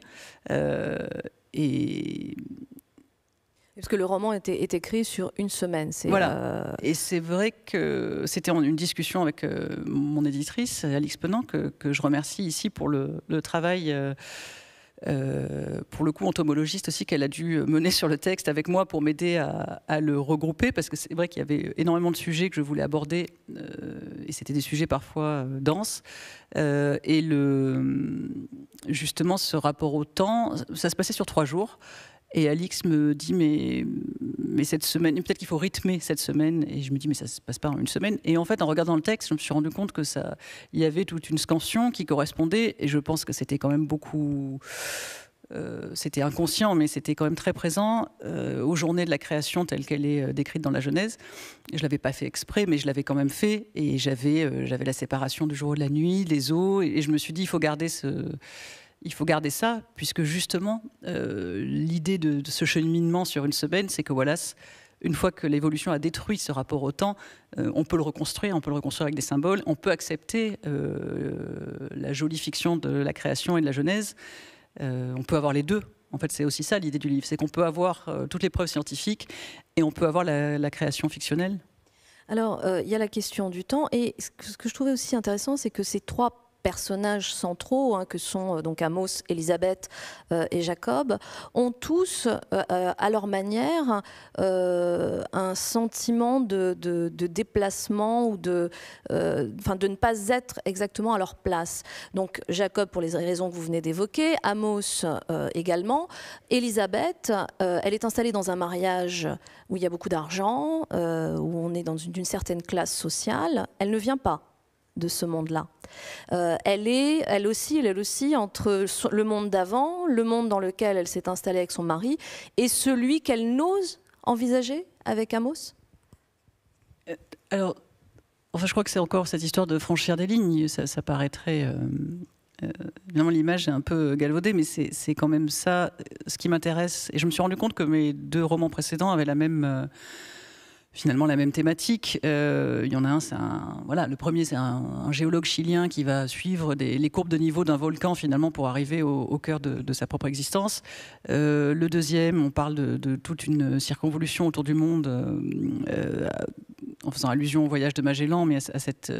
et parce que le roman était, est écrit sur une semaine. Voilà. Euh, et c'est vrai que c'était une discussion avec euh, mon éditrice, Alix Penant, que, je remercie ici pour le, travail. Euh, pour le coup entomologiste aussi qu'elle a dû mener sur le texte avec moi pour m'aider à, le regrouper parce que c'est vrai qu'il y avait énormément de sujets que je voulais aborder et c'était des sujets parfois denses et le justement ce rapport au temps ça se passait sur trois jours et Alix me dit mais, mais cette semaine, peut-être qu'il faut rythmer cette semaine. Et je me dis mais ça se passe pas en une semaine. Et en fait, en regardant le texte, je me suis rendu compte que ça, il y avait toute une scansion qui correspondait. Et je pense que c'était quand même beaucoup. Euh, c'était inconscient, mais c'était quand même très présent euh, aux journées de la création telle qu'elle est euh, décrite dans la Genèse. Je l'avais pas fait exprès, mais je l'avais quand même fait, et j'avais j'avais la séparation du jour et de la nuit, des eaux, et je me suis dit il faut garder ce, il faut garder ça, puisque justement, euh, l'idée de, ce cheminement sur une semaine, c'est que voilà, une fois que l'évolution a détruit ce rapport au temps, euh, on peut le reconstruire, on peut le reconstruire avec des symboles, on peut accepter euh, la jolie fiction de la création et de la genèse, on peut avoir les deux. En fait, c'est aussi ça l'idée du livre, c'est qu'on peut avoir toutes les preuves scientifiques et on peut avoir la, la création fictionnelle. Alors, il y a la question du temps, et ce que je trouvais aussi intéressant, c'est que ces trois personnages centraux, hein, que sont euh, donc Amos, Elisabeth euh, et Jacob, ont tous, euh, à leur manière, un sentiment de, déplacement ou de, enfin de ne pas être exactement à leur place. Donc Jacob, pour les raisons que vous venez d'évoquer, Amos également, Elisabeth, elle est installée dans un mariage où il y a beaucoup d'argent, où on est dans une certaine classe sociale, elle ne vient pas de ce monde-là. Euh, elle est, elle aussi, elle, aussi, entre le monde d'avant, le monde dans lequel elle s'est installée avec son mari, et celui qu'elle n'ose envisager avec Amos euh, Alors, enfin, je crois que c'est encore cette histoire de franchir des lignes. Ça, paraîtrait. Euh, l'image est un peu galvaudée, mais c'est quand même ça ce qui m'intéresse. Et je me suis rendu compte que mes deux romans précédents avaient la même finalement la même thématique. Euh, il y en a un, c'est voilà, le premier, c'est un, géologue chilien qui va suivre les courbes de niveau d'un volcan finalement pour arriver au, cœur de, sa propre existence. Euh, le deuxième, on parle de, toute une circonvolution autour du monde. Euh, en faisant allusion au voyage de Magellan, mais à, cette,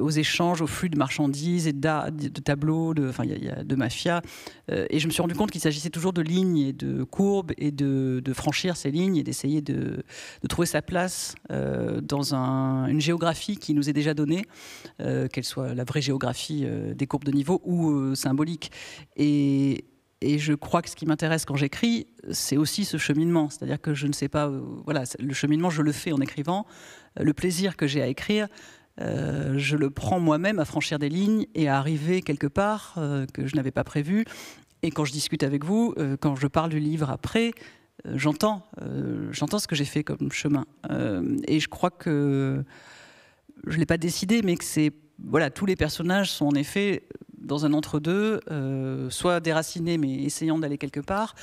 aux échanges, aux flux de marchandises et de, tableaux, de, mafias de mafia. et je me suis rendu compte qu'il s'agissait toujours de lignes et de courbes et de, franchir ces lignes et d'essayer de, trouver sa place euh, dans une géographie qui nous est déjà donnée, euh, qu'elle soit la vraie géographie euh, des courbes de niveau ou symbolique. Et, je crois que ce qui m'intéresse quand j'écris, c'est aussi ce cheminement. C'est-à-dire que je ne sais pas, voilà, le cheminement, je le fais en écrivant. Le plaisir que j'ai à écrire, je le prends moi-même à franchir des lignes et à arriver quelque part que je n'avais pas prévu. Et quand je discute avec vous, quand je parle du livre après, euh, j'entends, euh, j'entends ce que j'ai fait comme chemin. Euh, et je crois que je l'ai pas décidé, mais que c'est voilà, tous les personnages sont en effet dans un entre-deux, soit déracinés mais essayant d'aller quelque part.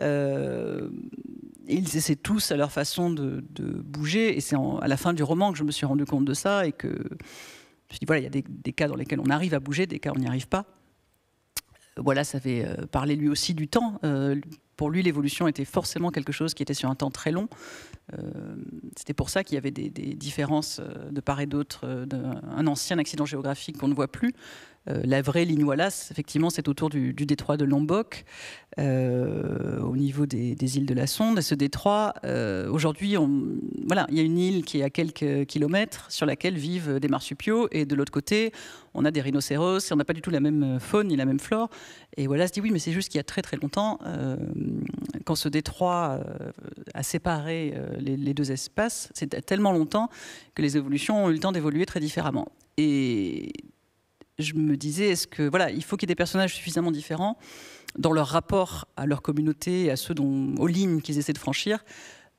ils essaient tous à leur façon de, bouger, et c'est à la fin du roman que je me suis rendu compte de ça et que je me suis dit voilà, il y a des, cas dans lesquels on arrive à bouger, des cas où on n'y arrive pas. Voilà, ça fait parler lui aussi du temps pour lui, l'évolution était forcément quelque chose qui était sur un temps très long. Euh, c'était pour ça qu'il y avait des, différences euh, de part et d'autre, euh, un ancien accident géographique qu'on ne voit plus. la vraie ligne Wallace, effectivement, c'est autour du, détroit de Lombok, au niveau des, îles de la Sonde. ce détroit, aujourd'hui, voilà, il y a une île qui est à quelques kilomètres sur laquelle vivent des marsupiaux. Et de l'autre côté, on a des rhinocéros et on n'a pas du tout la même faune ni la même flore. Et Wallace dit oui, mais c'est juste qu'il y a très très longtemps quand ce détroit euh, a séparé euh, les, deux espaces, c'est tellement longtemps que les évolutions ont eu le temps d'évoluer très différemment. Et je me disais, est-ce que voilà, il faut qu'il y ait des personnages suffisamment différents dans leur rapport à leur communauté, et à ceux dont, aux lignes qu'ils essaient de franchir,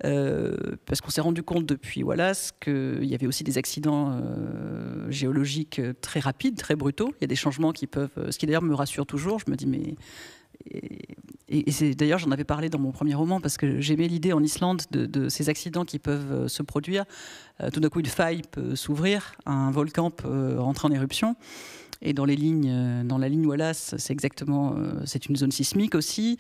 euh, parce qu'on s'est rendu compte depuis Wallace qu'il y avait aussi des accidents géologiques très rapides, très brutaux. Il y a des changements qui peuvent. Ce qui d'ailleurs me rassure toujours. Je me dis, mais et, et d'ailleurs, j'en avais parlé dans mon premier roman parce que j'aimais l'idée en Islande de, ces accidents qui peuvent euh, se produire. Euh, tout d'un coup, une faille peut s'ouvrir, un volcan peut rentrer euh, en éruption. Et dans les lignes, dans la ligne Wallace, c'est exactement, c'est une zone sismique aussi.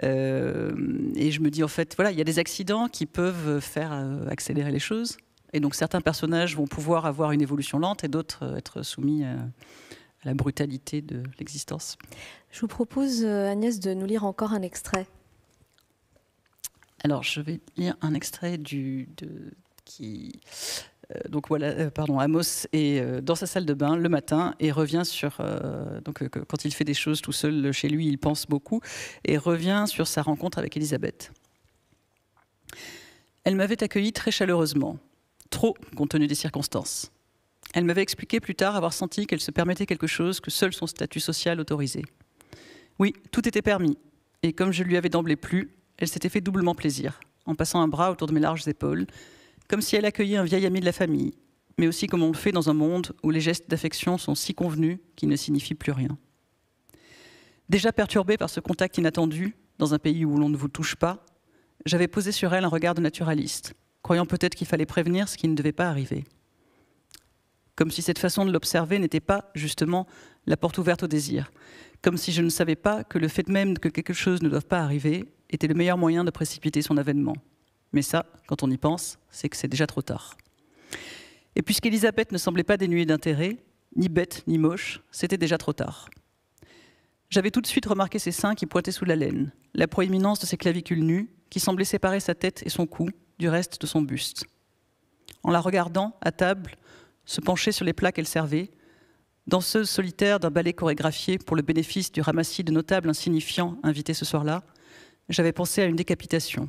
et je me dis en fait, voilà, il y a des accidents qui peuvent faire accélérer les choses. Et donc certains personnages vont pouvoir avoir une évolution lente et d'autres être soumis. à à la brutalité de l'existence. Je vous propose, euh, Agnès, de nous lire encore un extrait. Alors, je vais lire un extrait du, de, qui, euh, donc voilà, euh, pardon, Amos est dans sa salle de bain le matin et revient sur. donc, quand il fait des choses tout seul chez lui, il pense beaucoup et revient sur sa rencontre avec Elisabeth. Elle m'avait accueilli très chaleureusement, trop compte tenu des circonstances. Elle m'avait expliqué plus tard avoir senti qu'elle se permettait quelque chose que seul son statut social autorisait. Oui, tout était permis, et comme je lui avais d'emblée plu, elle s'était fait doublement plaisir, en passant un bras autour de mes larges épaules, comme si elle accueillait un vieil ami de la famille, mais aussi comme on le fait dans un monde où les gestes d'affection sont si convenus qu'ils ne signifient plus rien. Déjà perturbée par ce contact inattendu, dans un pays où l'on ne vous touche pas, j'avais posé sur elle un regard de naturaliste, croyant peut-être qu'il fallait prévenir ce qui ne devait pas arriver comme si cette façon de l'observer n'était pas justement la porte ouverte au désir, comme si je ne savais pas que le fait même que quelque chose ne doive pas arriver était le meilleur moyen de précipiter son avènement. Mais ça, quand on y pense, c'est que c'est déjà trop tard. Et puisqu'Elisabeth ne semblait pas dénuée d'intérêt, ni bête ni moche, c'était déjà trop tard. J'avais tout de suite remarqué ses seins qui pointaient sous la laine, la proéminence de ses clavicules nues, qui semblaient séparer sa tête et son cou du reste de son buste. En la regardant, à table, se pencher sur les plats qu'elle servait, danseuse solitaire d'un ballet chorégraphié pour le bénéfice du ramassis de notables insignifiants invités ce soir-là, j'avais pensé à une décapitation.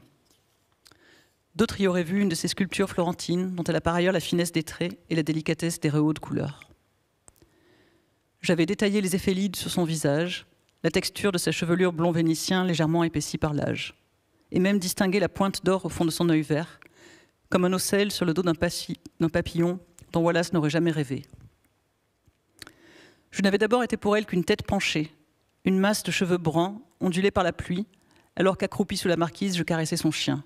D'autres y auraient vu une de ces sculptures florentines dont elle a par ailleurs la finesse des traits et la délicatesse des rehauts de couleur. J'avais détaillé les effets sur son visage, la texture de sa chevelure blond vénitien légèrement épaissie par l'âge, et même distingué la pointe d'or au fond de son œil vert, comme un ocelle sur le dos d'un papillon dont Wallace n'aurait jamais rêvé. Je n'avais d'abord été pour elle qu'une tête penchée, une masse de cheveux bruns ondulés par la pluie, alors qu'accroupie sous la marquise, je caressais son chien.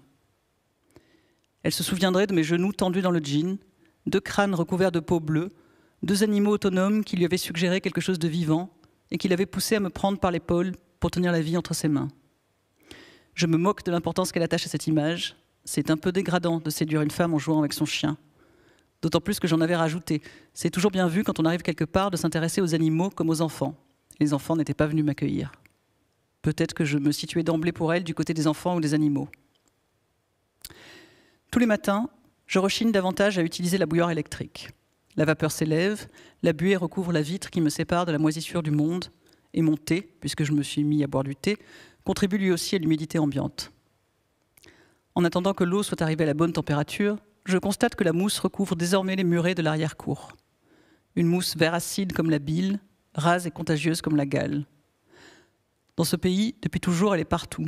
Elle se souviendrait de mes genoux tendus dans le jean, deux crânes recouverts de peau bleue, deux animaux autonomes qui lui avaient suggéré quelque chose de vivant et qui l'avaient poussée à me prendre par l'épaule pour tenir la vie entre ses mains. Je me moque de l'importance qu'elle attache à cette image. C'est un peu dégradant de séduire une femme en jouant avec son chien. D'autant plus que j'en avais rajouté. C'est toujours bien vu quand on arrive quelque part de s'intéresser aux animaux comme aux enfants. Les enfants n'étaient pas venus m'accueillir. Peut-être que je me situais d'emblée pour elle du côté des enfants ou des animaux. Tous les matins, je rechigne davantage à utiliser la bouilloire électrique. La vapeur s'élève, la buée recouvre la vitre qui me sépare de la moisissure du monde, et mon thé, puisque je me suis mis à boire du thé, contribue lui aussi à l'humidité ambiante. En attendant que l'eau soit arrivée à la bonne température, je constate que la mousse recouvre désormais les murets de l'arrière-cour. Une mousse vert acide comme la bile, rase et contagieuse comme la gale. Dans ce pays, depuis toujours, elle est partout.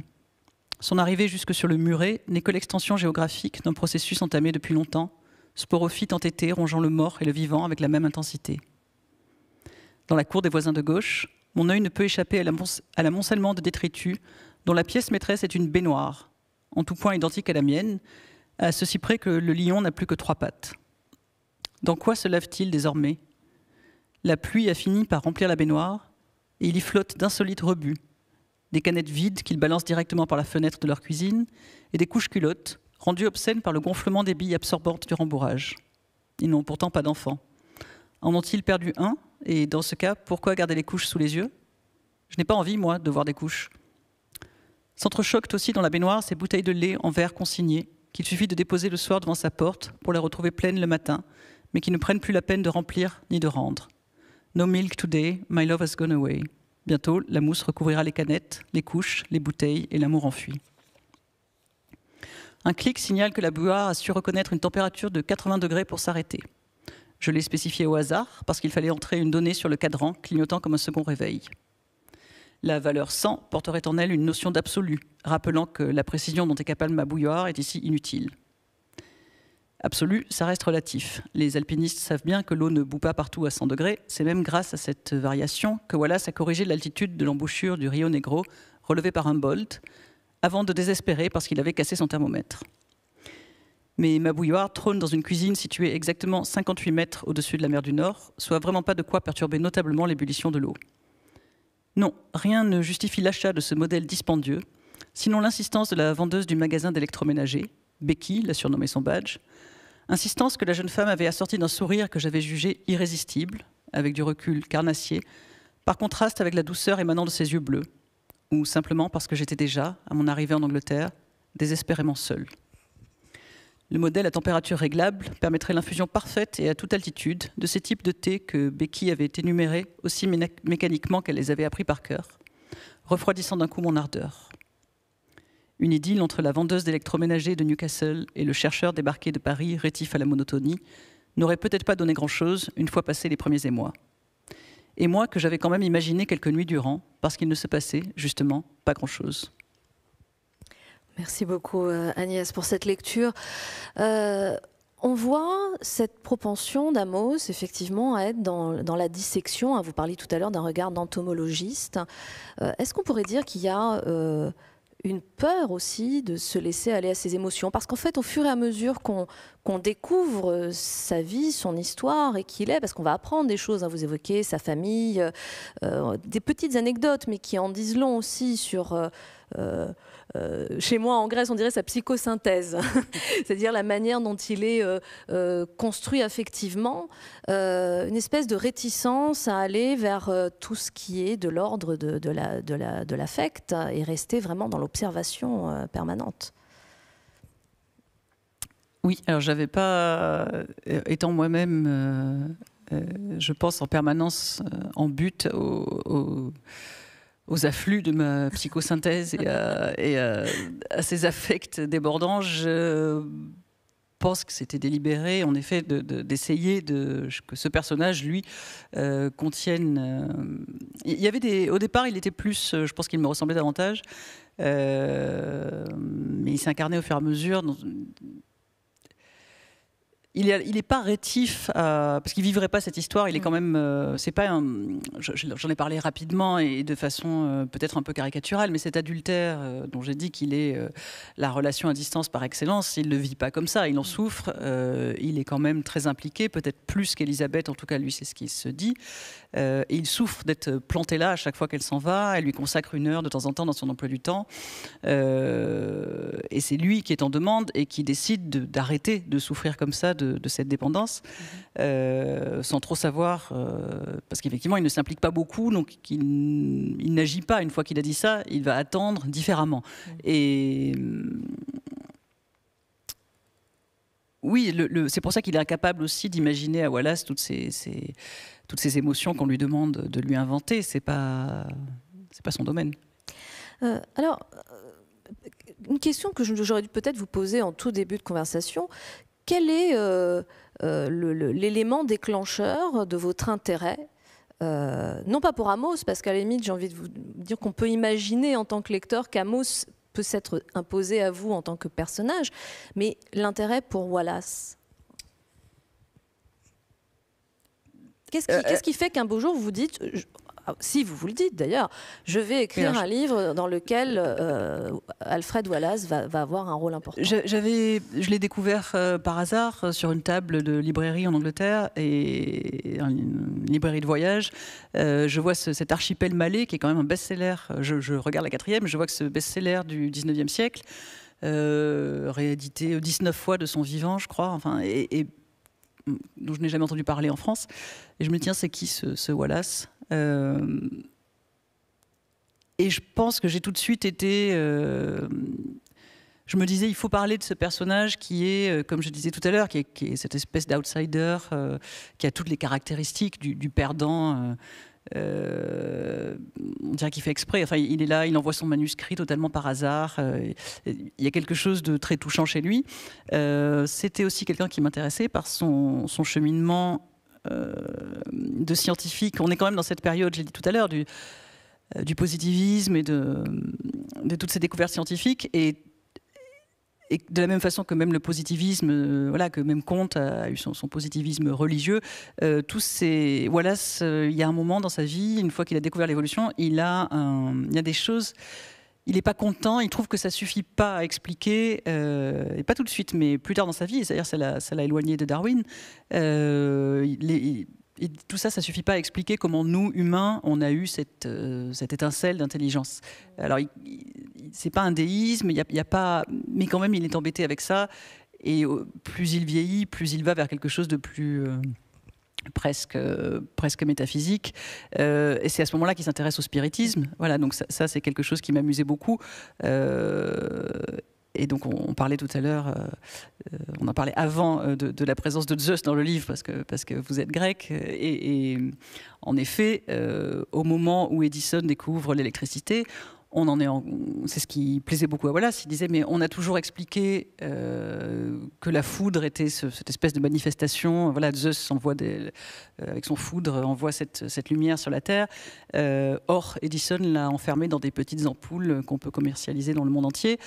Son arrivée jusque sur le muret n'est que l'extension géographique d'un processus entamé depuis longtemps, sporophyte entêté rongeant le mort et le vivant avec la même intensité. Dans la cour des voisins de gauche, mon œil ne peut échapper à l'amoncellement de détritus dont la pièce maîtresse est une baignoire, en tout point identique à la mienne, à ceci près que le lion n'a plus que trois pattes. Dans quoi se lave-t-il désormais La pluie a fini par remplir la baignoire, et il y flotte d'insolites rebuts, des canettes vides qu'il balance directement par la fenêtre de leur cuisine, et des couches culottes, rendues obscènes par le gonflement des billes absorbantes du rembourrage. Ils n'ont pourtant pas d'enfants. En ont-ils perdu un Et dans ce cas, pourquoi garder les couches sous les yeux Je n'ai pas envie, moi, de voir des couches. S'entrechoquent aussi dans la baignoire ces bouteilles de lait en verre consignées, qu'il suffit de déposer le soir devant sa porte pour la retrouver pleine le matin, mais qui ne prennent plus la peine de remplir ni de rendre. No milk today, my love has gone away. Bientôt, la mousse recouvrira les canettes, les couches, les bouteilles et l'amour enfuit. Un clic signale que la bouilloire a su reconnaître une température de 80 degrés pour s'arrêter. Je l'ai spécifié au hasard parce qu'il fallait entrer une donnée sur le cadran, clignotant comme un second réveil la valeur 100 porterait en elle une notion d'absolu, rappelant que la précision dont est capable ma est ici inutile. Absolu, ça reste relatif. Les alpinistes savent bien que l'eau ne boue pas partout à 100 degrés. C'est même grâce à cette variation que Wallace a corrigé l'altitude de l'embouchure du Rio Negro, relevée par Humboldt, avant de désespérer parce qu'il avait cassé son thermomètre. Mais ma trône dans une cuisine située exactement 58 mètres au-dessus de la mer du Nord, soit vraiment pas de quoi perturber notablement l'ébullition de l'eau. Non, rien ne justifie l'achat de ce modèle dispendieux, sinon l'insistance de la vendeuse du magasin d'électroménager, Becky l'a surnommé son badge, insistance que la jeune femme avait assortie d'un sourire que j'avais jugé irrésistible, avec du recul carnassier, par contraste avec la douceur émanant de ses yeux bleus, ou simplement parce que j'étais déjà, à mon arrivée en Angleterre, désespérément seule. Le modèle à température réglable permettrait l'infusion parfaite et à toute altitude de ces types de thé que Becky avait énumérés aussi mécaniquement qu'elle les avait appris par cœur, refroidissant d'un coup mon ardeur. Une idylle entre la vendeuse d'électroménager de Newcastle et le chercheur débarqué de Paris, rétif à la monotonie, n'aurait peut-être pas donné grand-chose une fois passés les premiers émois. moi, que j'avais quand même imaginé quelques nuits durant, parce qu'il ne se passait, justement, pas grand-chose. Merci beaucoup euh, Agnès pour cette lecture. Euh, on voit cette propension d'Amos effectivement à être dans, la dissection. À hein, vous parler tout à l'heure d'un regard d'entomologiste. Euh, est-ce qu'on pourrait dire qu'il y a une peur aussi de se laisser aller à ses émotions Parce qu'en fait, au fur et à mesure qu'on découvre sa vie, son histoire et qu'il est, parce qu'on va apprendre des choses, À hein, vous évoquez sa famille, des petites anecdotes, mais qui en disent long aussi sur... Euh, chez moi en Grèce, on dirait sa psychosynthèse, c'est-à-dire la manière dont il est euh, euh, construit affectivement, une espèce de réticence à aller vers tout ce qui est de l'ordre de, l'affect de et rester vraiment dans l'observation permanente. Oui, alors j'avais pas, étant moi-même, je pense en permanence en but au aux afflux de ma psychosynthèse et, euh, euh, à, et à, affects débordants, je pense que c'était délibéré, en effet, d'essayer de, que ce personnage, lui, euh, contienne. il y avait des, au départ, il était plus, je pense qu'il me ressemblait davantage, mais il s'incarnait au fur et à mesure dans, il n'est pas rétif à, euh, parce qu'il vivrait pas cette histoire. Il est mm. quand même, euh, c'est pas, j'en ai parlé rapidement et de façon euh, peut-être un peu caricaturale, mais cet adultère dont j'ai dit qu'il est la relation à distance par excellence, il le vit pas comme ça. Il en mm. souffre. il est quand même très impliqué, peut-être plus qu'Elisabeth. En tout cas, lui, c'est ce qu'il se dit. et il souffre d'être planté là à chaque fois qu'elle s'en va. Elle lui consacre une heure de temps en temps dans son emploi du temps. et c'est lui qui est en demande et qui décide d'arrêter de, de, souffrir comme ça. De, de, cette dépendance, mhm. euh, sans trop savoir, euh, parce qu'effectivement, il ne s'implique pas beaucoup, donc il, n'agit pas. Une fois qu'il a dit ça, il va attendre différemment. Mhm. Et oui, c'est pour ça qu'il est incapable aussi d'imaginer à Wallace toutes ces, toutes ces émotions qu'on lui demande de lui inventer. C'est pas, pas son domaine. Euh, alors, une question que j'aurais dû peut-être vous poser en tout début de conversation, quel est euh, euh, l'élément déclencheur de votre intérêt euh, non pas pour Amos, parce qu'à la limite, j'ai envie de vous dire qu'on peut imaginer en tant que lecteur qu'Amos peut s'être imposé à vous en tant que personnage, mais l'intérêt pour Wallace. Qu'est-ce qui, qui, fait qu'un beau jour vous dites ah, si vous vous le dites d'ailleurs, je vais écrire un livre dans lequel euh, Alfred Wallace va, avoir un rôle important. J'avais, je l'ai découvert euh, par hasard euh, sur une table de librairie en Angleterre et une librairie de voyage. je vois cet archipel malais qui est quand même un best-seller. Je, regarde la quatrième, je vois que ce best-seller du 19e siècle. réédité 19 fois de son vivant, je crois, enfin, et, mm, dont je n'ai jamais entendu parler en France. Et je me tiens, c'est qui ce Wallace euh, et je pense que j'ai tout de suite été euh, je me disais, il faut parler de ce personnage qui est, euh, comme je disais tout à l'heure, qui, est cette espèce d'outsider, qui a toutes les caractéristiques du, perdant. on dirait qu'il fait exprès. Enfin, il est là, il envoie son manuscrit totalement par hasard. il y a quelque chose de très touchant chez lui. C'était aussi quelqu'un qui m'intéressait par son, son cheminement euh, de scientifiques. On est quand même dans cette période, j'ai dit tout à l'heure, du, euh, du, positivisme et de, de, toutes ces découvertes scientifiques. Et, et, de la même façon que même le positivisme, euh, voilà, que même Comte a, eu son, positivisme religieux, tous ces Wallace, il y a un moment dans sa vie, une fois qu'il a découvert l'évolution, il a, il y a des choses il n'est pas content, il trouve que ça suffit pas à expliquer, euh, et pas tout de suite, mais plus tard dans sa vie, c'est-à-dire ça l'a éloigné de Darwin. et euh, tout ça, ça suffit pas à expliquer comment nous, humains, on a eu cette, euh, cette étincelle d'intelligence. Alors, c'est pas un déisme, il a pas, mais quand même, il est embêté avec ça. Et plus il vieillit, plus il va vers quelque chose de plus presque, presque métaphysique. Euh, et c'est à ce moment-là qu'il s'intéresse au spiritisme. Voilà, donc ça, c'est quelque chose qui m'amusait beaucoup. Euh, et donc, on, parlait tout à l'heure, euh, on en parlait avant de, la présence de Zeus dans le livre, parce que, parce que vous êtes grec. et en effet, au moment où Edison découvre l'électricité, on en est, c'est ce qui plaisait beaucoup à Wallace. Il disait mais on a toujours expliqué euh, que la foudre était cette espèce de manifestation. Voilà, Zeus envoie euh, avec son foudre envoie cette, lumière sur la Terre. Euh, or Edison l'a enfermé dans des petites ampoules qu'on peut commercialiser dans le monde entier.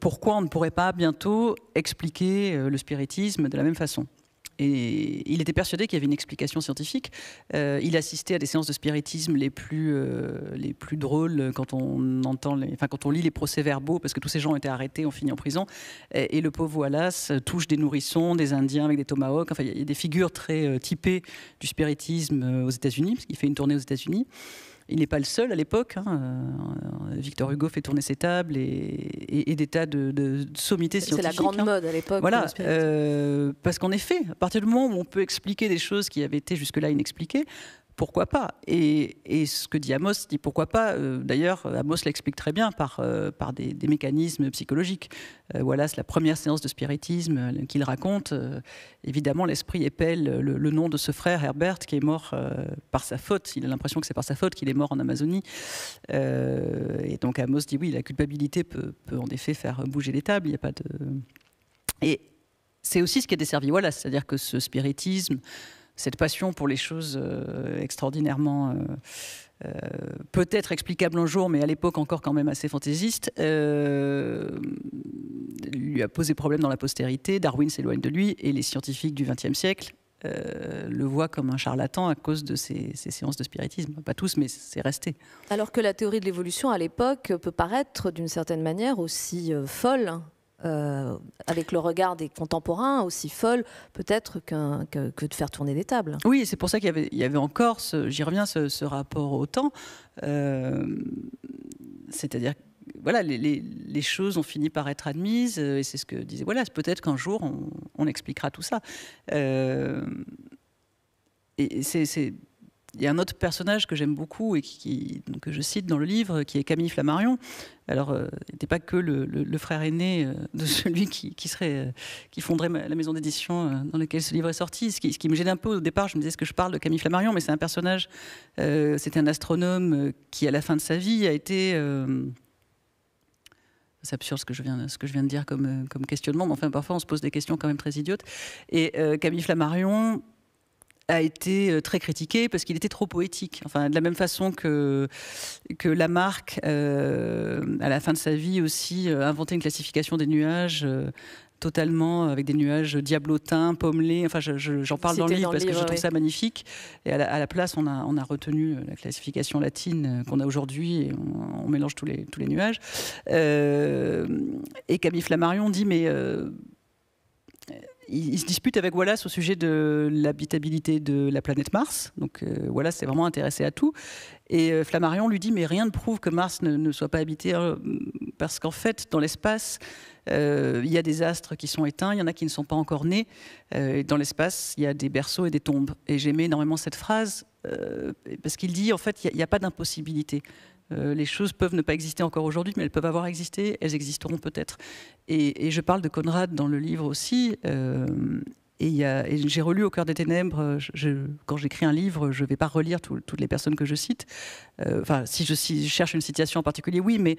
pourquoi on ne pourrait pas bientôt expliquer le spiritisme de la même façon et il était persuadé qu'il y avait une explication scientifique. Euh, il assistait à des séances de spiritisme les plus, euh, drôles euh, quand on, entend enfin, quand on lit les procès-verbaux, parce que tous ces gens ont été arrêtés, ont fini en prison. Et, le pauvre Wallace touche des nourrissons, des Indiens avec des tomahawks. Enfin, il y, a des figures très typées du spiritisme aux États-Unis, parce qu'il fait une tournée aux États-Unis. Il n'est pas le seul à l'époque. Hein, euh, Victor Hugo fait tourner ses tables et, des tas de, sommités scientifiques. C'est la grande hein. mode à l'époque. Voilà, euh, parce qu'en effet, à partir du moment où on peut expliquer des choses qui avaient été jusque-là inexpliquées, pourquoi pas et, ce que dit Amos dit pourquoi pas. Euh, d'ailleurs, Amos l'explique très bien par, euh, par des, mécanismes psychologiques. Euh, voilà, c'est la première séance de spiritisme qu'il raconte. évidemment, l'esprit épelle le, nom de ce frère Herbert qui est mort par sa faute. Il a l'impression que c'est par sa faute qu'il est mort en Amazonie. et donc Amos dit oui, la culpabilité peut, en effet faire bouger les tables. Il n'y a pas de et c'est aussi ce qui est desservi. Voilà, c'est-à-dire que ce spiritisme cette passion pour les choses euh, extraordinairement, euh, euh, peut-être explicable un jour, mais à l'époque encore quand même assez fantaisiste, lui a posé problème dans la postérité. Darwin s'éloigne de lui et les scientifiques du XXe siècle le voient comme un charlatan à cause de ces ses séances de spiritisme. Pas tous, mais c'est resté. Alors que la théorie de l'évolution à l'époque peut paraître d'une certaine manière aussi folle hein. Euh, avec le regard des contemporains, aussi folle peut-être que, de faire tourner des tables. Oui, c'est pour ça qu'il y, avait, encore, j'y reviens, ce, rapport au temps. Euh, c'est-à-dire voilà, les, choses ont fini par être admises, euh, et c'est ce que disait. Voilà, peut-être qu'un jour on, expliquera tout ça. et c'est il y a un autre personnage que j'aime beaucoup et qui, que je cite dans le livre, qui est Camille Flammarion. Alors, euh, il n'était pas que le, frère aîné euh, de celui qui, qui serait, euh, qui fonderait la maison d'édition dans laquelle ce livre est sorti. Ce qui, ce qui me gêne un peu au départ, je me disais, ce que je parle de Camille Flammarion Mais c'est un personnage, euh, c'était un astronome qui, à la fin de sa vie, a été... c'est absurde ce que je viens, ce que je viens de dire comme, comme questionnement, mais enfin parfois on se pose des questions quand même très idiotes. Et Camille Flammarion, a été euh, très critiqué parce qu'il était trop poétique. Enfin, de la même façon que, que Lamarck, euh, à la fin de sa vie aussi, a euh, inventé une classification des nuages. Euh, totalement avec des nuages diablotins, pommelés. Enfin, j'en parle dans le livre parce que je trouve ça magnifique. Et à la, place, on a, on a, retenu la classification latine qu'on a aujourd'hui et on, mélange tous les, tous les nuages. et Camille Flammarion dit, mais il, se dispute avec Wallace au sujet de l'habitabilité de la planète Mars. Donc euh, Wallace est vraiment intéressé à tout. Et euh, Flammarion lui dit mais rien ne prouve que Mars ne, soit pas habité hein, parce qu'en fait dans l'espace euh, il y a des astres qui sont éteints, il y en a qui ne sont pas encore nés. dans l'espace il y a des berceaux et des tombes. Et j'aimais énormément cette phrase parce qu'il dit en fait il n'y a pas d'impossibilité. Euh, les choses peuvent ne pas exister encore aujourd'hui, mais elles peuvent avoir existé, elles existeront peut-être. Et, je parle de Conrad dans le livre aussi. Euh, et, j'ai relu Au cœur des ténèbres. quand j'écris un livre, je ne vais pas relire toutes les personnes que je cite. Euh, enfin, si je, cherche une citation en particulier, oui, mais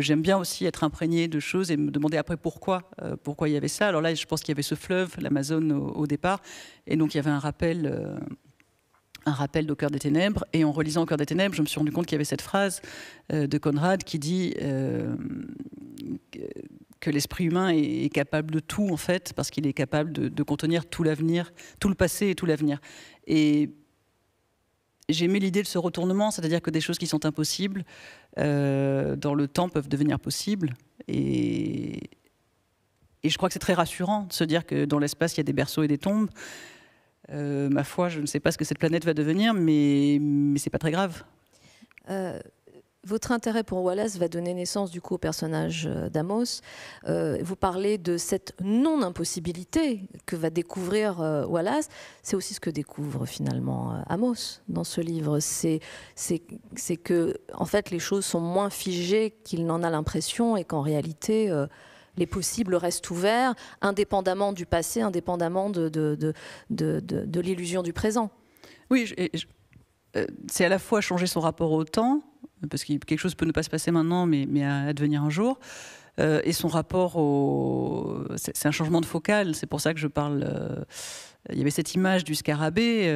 j'aime bien aussi être imprégné de choses et me demander après pourquoi, pourquoi il y avait ça. Alors là, je pense qu'il y avait ce fleuve, l'Amazone, au, départ, et donc il y avait un rappel un rappel d'Au cœur des ténèbres. Et en relisant Au cœur des ténèbres, je me suis rendu compte qu'il y avait cette phrase euh, de Conrad qui dit euh, que l'esprit humain est, capable de tout, en fait, parce qu'il est capable de, contenir tout l'avenir, tout le passé et tout l'avenir. Et j'aimais l'idée de ce retournement, c'est-à-dire que des choses qui sont impossibles euh, dans le temps peuvent devenir possibles. Et, et je crois que c'est très rassurant de se dire que dans l'espace, il y a des berceaux et des tombes. Euh, ma foi, je ne sais pas ce que cette planète va devenir, mais, ce n'est pas très grave. Euh, votre intérêt pour Wallace va donner naissance du coup au personnage euh, d'Amos. vous parlez de cette non-impossibilité que va découvrir Wallace. C'est aussi ce que découvre finalement Amos dans ce livre. C'est que en fait les choses sont moins figées qu'il n'en a l'impression et qu'en réalité les possibles restent ouverts, indépendamment du passé, indépendamment de, de, de, de l'illusion du présent. Oui, euh, c'est à la fois changer son rapport au temps, parce que quelque chose peut ne pas se passer maintenant, mais, mais à, devenir un jour. Euh, et son rapport au. C'est un changement de focale, c'est pour ça que je parle. Euh, il y avait cette image du scarabée.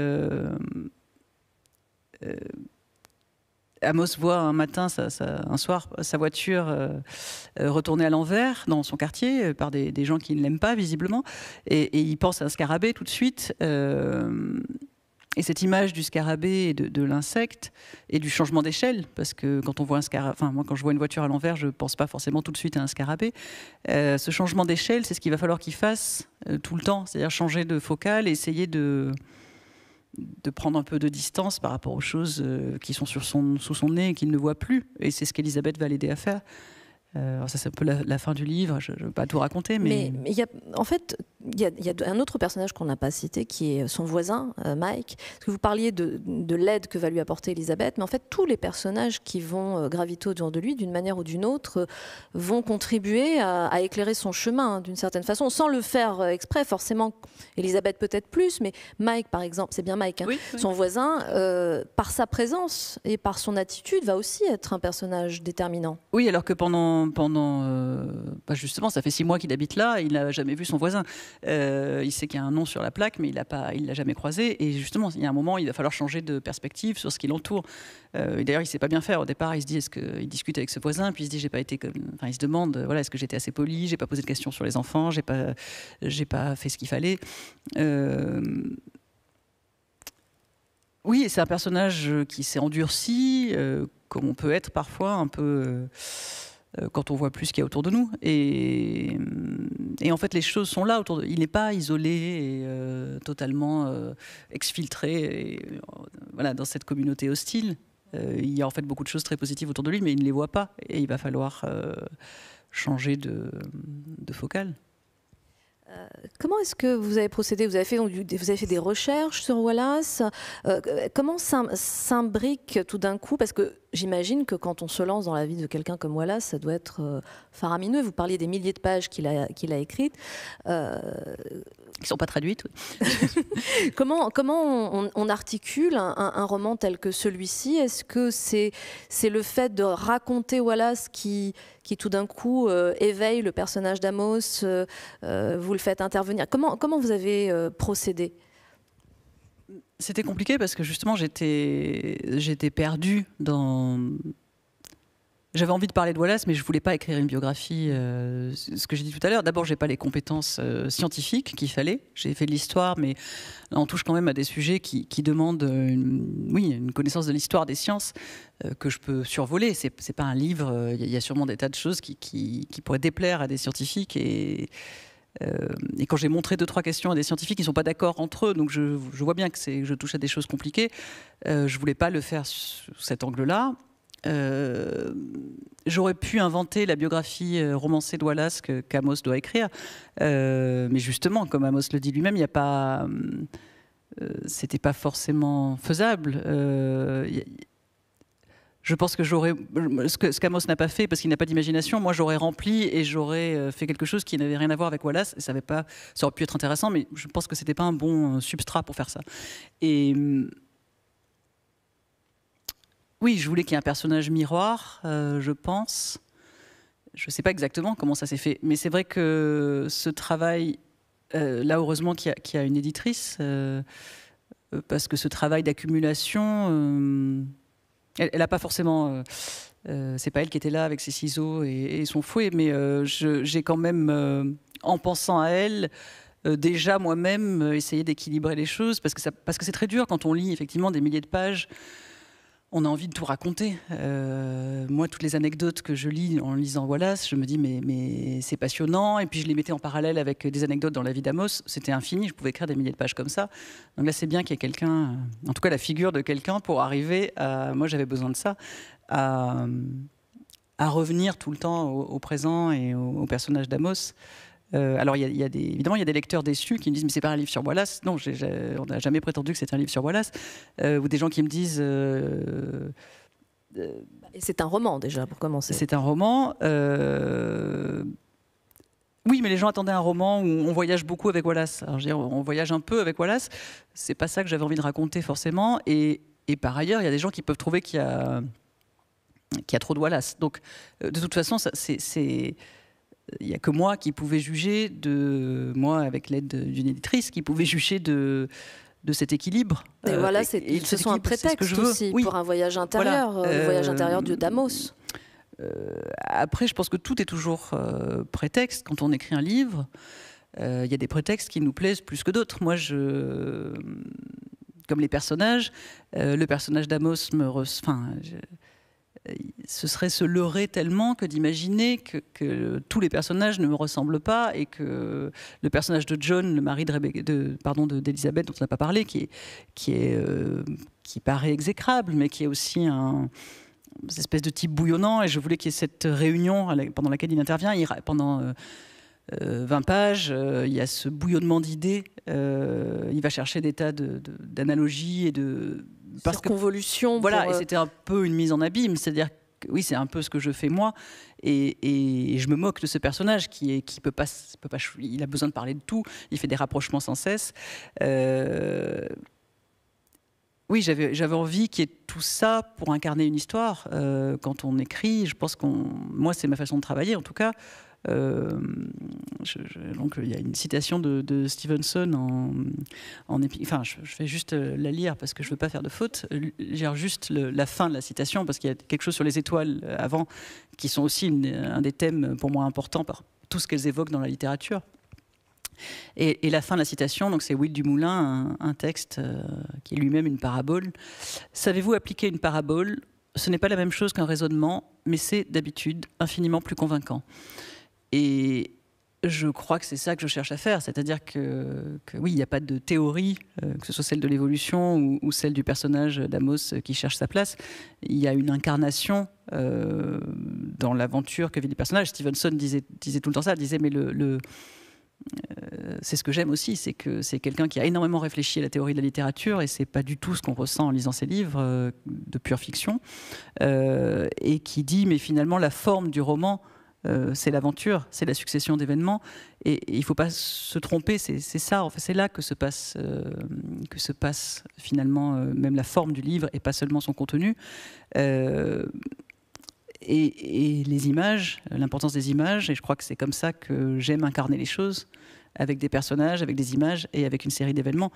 Amos voit un matin, un soir, sa voiture euh, euh, retourner à l'envers dans son quartier euh, par des, gens qui ne l'aiment pas visiblement, et, il pense à un scarabée tout de suite. et cette image du scarabée et de, l'insecte et du changement d'échelle, parce que quand on voit un scarabée, enfin moi quand je vois une voiture à l'envers, je ne pense pas forcément tout de suite à un scarabée. ce changement d'échelle, c'est ce qu'il va falloir qu'il fasse tout le temps, c'est-à-dire changer de focale et essayer de de prendre un peu de distance par rapport aux choses euh, qui sont sous son nez et qu'il ne voit plus. Et c'est ce qu'Elisabeth va l'aider à faire. Euh, ça, c'est un peu la, fin du livre, je ne vais pas tout raconter. Mais, mais, en fait, il y, a un autre personnage qu'on n'a pas cité, qui est son voisin, euh, Mike. que vous parliez de, l'aide que va lui apporter Elisabeth, mais en fait, tous les personnages qui vont euh, graviter autour de lui, d'une manière ou d'une autre, vont contribuer à, éclairer son chemin, hein, d'une certaine façon, sans le faire exprès. Forcément, Elisabeth peut-être plus, mais Mike, par exemple, c'est bien Mike, hein. son voisin, par sa présence et par son attitude, va aussi être un personnage déterminant. Oui, alors que pendant pendant, euh, bah, justement, ça fait six mois qu'il habite là, il n'a jamais vu son voisin. Euh, il sait qu'il y a un nom sur la plaque, mais il ne l'a jamais croisé. Et justement, il y a un moment, il va falloir changer de perspective sur ce qui l'entoure. Euh, et d'ailleurs, il ne sait pas bien faire. Au départ, il se dit, est-ce qu'il discute avec ce voisin Puis il se dit, j'ai pas été Enfin, il se demande, voilà, est-ce que j'étais assez poli J'ai pas posé de questions sur les enfants J'ai pas, j'ai pas fait ce qu'il fallait oui, c'est un personnage qui s'est endurci, comme on peut être parfois un peu. Euh, quand on voit plus ce qu'il y a autour de nous. Et, en fait, les choses sont là autour de Il n'est pas isolé et euh, totalement euh, exfiltré voilà, dans cette communauté hostile. il y a en fait beaucoup de choses très positives autour de lui, mais il ne les voit pas. Et il va falloir changer de, de focale. Euh, comment est-ce que vous avez procédé vous avez, fait, donc, vous avez fait des recherches sur Wallace. Euh, comment s'imbrique tout d'un coup Parce que j'imagine que quand on se lance dans la vie de quelqu'un comme Wallace, ça doit être euh, faramineux. Vous parliez des milliers de pages qu'il a, qu'il a écrites qui sont pas traduites. comment comment on, articule un, roman tel que celui-ci Est-ce que c'est c'est le fait de raconter Wallace qui qui tout d'un coup euh, éveille le personnage d'Amos euh, euh, Vous le faites intervenir. Comment comment vous avez procédé c'était compliqué parce que justement j'étais j'étais perdue dans j'avais envie de parler de Wallace, mais je voulais pas écrire une biographie. Euh, ce que j'ai dit tout à l'heure, d'abord, j'ai pas les compétences euh, scientifiques qu'il fallait. J'ai fait de l'histoire, mais on touche quand même à des sujets qui, demandent, euh, une, oui, une connaissance de l'histoire des sciences que je peux survoler. C'est, n'est pas un livre. Il y, a sûrement des tas de choses qui, pourraient déplaire à des scientifiques et et quand j'ai montré deux trois questions à des scientifiques, ils sont pas d'accord entre eux, donc je, vois bien que, je touche à des choses compliquées. Je je voulais pas le faire sous cet angle-là. Euh, j'aurais pu inventer la biographie euh, romancée de Wallace que doit écrire, euh, mais justement, comme Amos le dit lui-même, il n'y a pas, c'était pas forcément faisable. je pense que j'aurais ce qu'Amos n'a pas fait parce qu'il n'a pas d'imagination. Moi, j'aurais rempli et j'aurais fait quelque chose qui n'avait rien à voir avec Wallace. ça, pas, ça aurait pu être intéressant, mais je pense que c'était pas un bon substrat pour faire ça. Et hum, oui, je voulais qu'il y ait un personnage miroir, euh, je pense. Je ne sais pas exactement comment ça s'est fait, mais c'est vrai que ce travail, euh, là heureusement qu'il y, a une éditrice, euh, parce que ce travail d'accumulation, elle n'a pas forcément... c'est pas elle qui était là avec ses ciseaux et, son fouet, mais j'ai quand même, en pensant à elle, déjà moi-même essayé d'équilibrer les choses parce que, parce que c'est très dur quand on lit effectivement des milliers de pages on a envie de tout raconter. Euh, moi, toutes les anecdotes que je lis en lisant Wallace, je me dis mais, c'est passionnant. Et puis je les mettais en parallèle avec des anecdotes dans la vie d'Amos. C'était infini, je pouvais écrire des milliers de pages comme ça. Donc là, c'est bien qu'il y ait quelqu'un, euh, en tout cas la figure de quelqu'un, pour arriver à... Moi, j'avais besoin de ça. À, revenir tout le temps au, présent et au personnage d'Amos. Euh, alors, y a, évidemment, il y a des lecteurs déçus qui me disent Mais c'est pas un livre sur Wallace. Non, on n'a jamais prétendu que c'était un livre sur Wallace. Euh, ou des gens qui me disent. Euh, c'est un roman déjà pour commencer. C'est un roman. Oui, mais les gens attendaient un roman où on voyage beaucoup avec Wallace. Alors, on voyage un peu avec Wallace. C'est pas ça que j'avais envie de raconter forcément. Et, par ailleurs, il y a des gens qui peuvent trouver qu'il qu'il y a trop de Wallace. Donc, de toute façon, c'est il n'y a que moi qui pouvais juger de moi avec l'aide d'une éditrice qui pouvait juger de de cet équilibre. Euh, et voilà, c'est ce sont un prétexte aussi pour un voyage intérieur, euh, le voyage euh, intérieur de Damos. après, je pense que tout est toujours prétexte quand on écrit un livre. Il y a des prétextes qui nous plaisent plus que d'autres. Moi, je comme les personnages. le personnage d'Amos me. Enfin, ce serait se leurrer tellement que d'imaginer que, tous les personnages ne me ressemblent pas et que le personnage de John, le mari de, de d'Elisabeth dont on n'a pas parlé, qui est, qui est euh, qui paraît exécrable, mais qui est aussi un espèce de type bouillonnant. Et je voulais qu'il y ait cette réunion pendant laquelle il intervient. pendant 20 euh, euh, pages, il y a ce bouillonnement d'idées. il va chercher des tas d'analogies et de parce Voilà, et euh, c'était un peu une mise en abîme, c'est-à-dire oui, c'est un peu ce que je fais moi, et, je me moque de ce personnage qui est qui peut pas, peut pas, il a besoin de parler de tout, il fait des rapprochements sans cesse. Euh, oui, j'avais envie qu'il y ait tout ça pour incarner une histoire. Euh, quand on écrit, je pense qu'on, moi, c'est ma façon de travailler, en tout cas. Euh, donc il y a une citation de, Stevenson en, en enfin je, vais juste euh, la lire parce que je veux pas faire de faute. J'ai euh, juste la fin de la citation parce qu'il y a quelque chose sur les étoiles avant qui sont aussi un des thèmes pour moi importants par tout ce qu'elles évoquent dans la littérature. Et, la fin de la citation, donc c'est Will Dumoulin, un, un texte qui est lui-même une parabole. Savez-vous appliquer une parabole Ce n'est pas la même chose qu'un raisonnement, mais c'est d'habitude infiniment plus convaincant. Et je crois que c'est ça que je cherche à faire, c'est-à-dire que, oui, il n'y a pas de théorie, euh, que ce soit celle de l'évolution ou, celle du personnage d'Amos qui cherche sa place. Il y a une incarnation euh, dans l'aventure que vit le personnage. Stevenson disait, tout le temps ça, disait mais le, euh, c'est ce que j'aime aussi, c'est que c'est quelqu'un qui a énormément réfléchi à la théorie de la littérature et c'est pas du tout ce qu'on ressent en lisant ses livres de pure fiction et qui dit mais finalement la forme du roman euh, c'est l'aventure, c'est la succession d'événements, et, il ne faut pas se tromper. C'est ça, en fait, c'est là que se passe, euh, que se passe finalement euh, même la forme du livre et pas seulement son contenu. et, les images, l'importance des images, et je crois que c'est comme ça que j'aime incarner les choses, avec des personnages, avec des images et avec une série d'événements.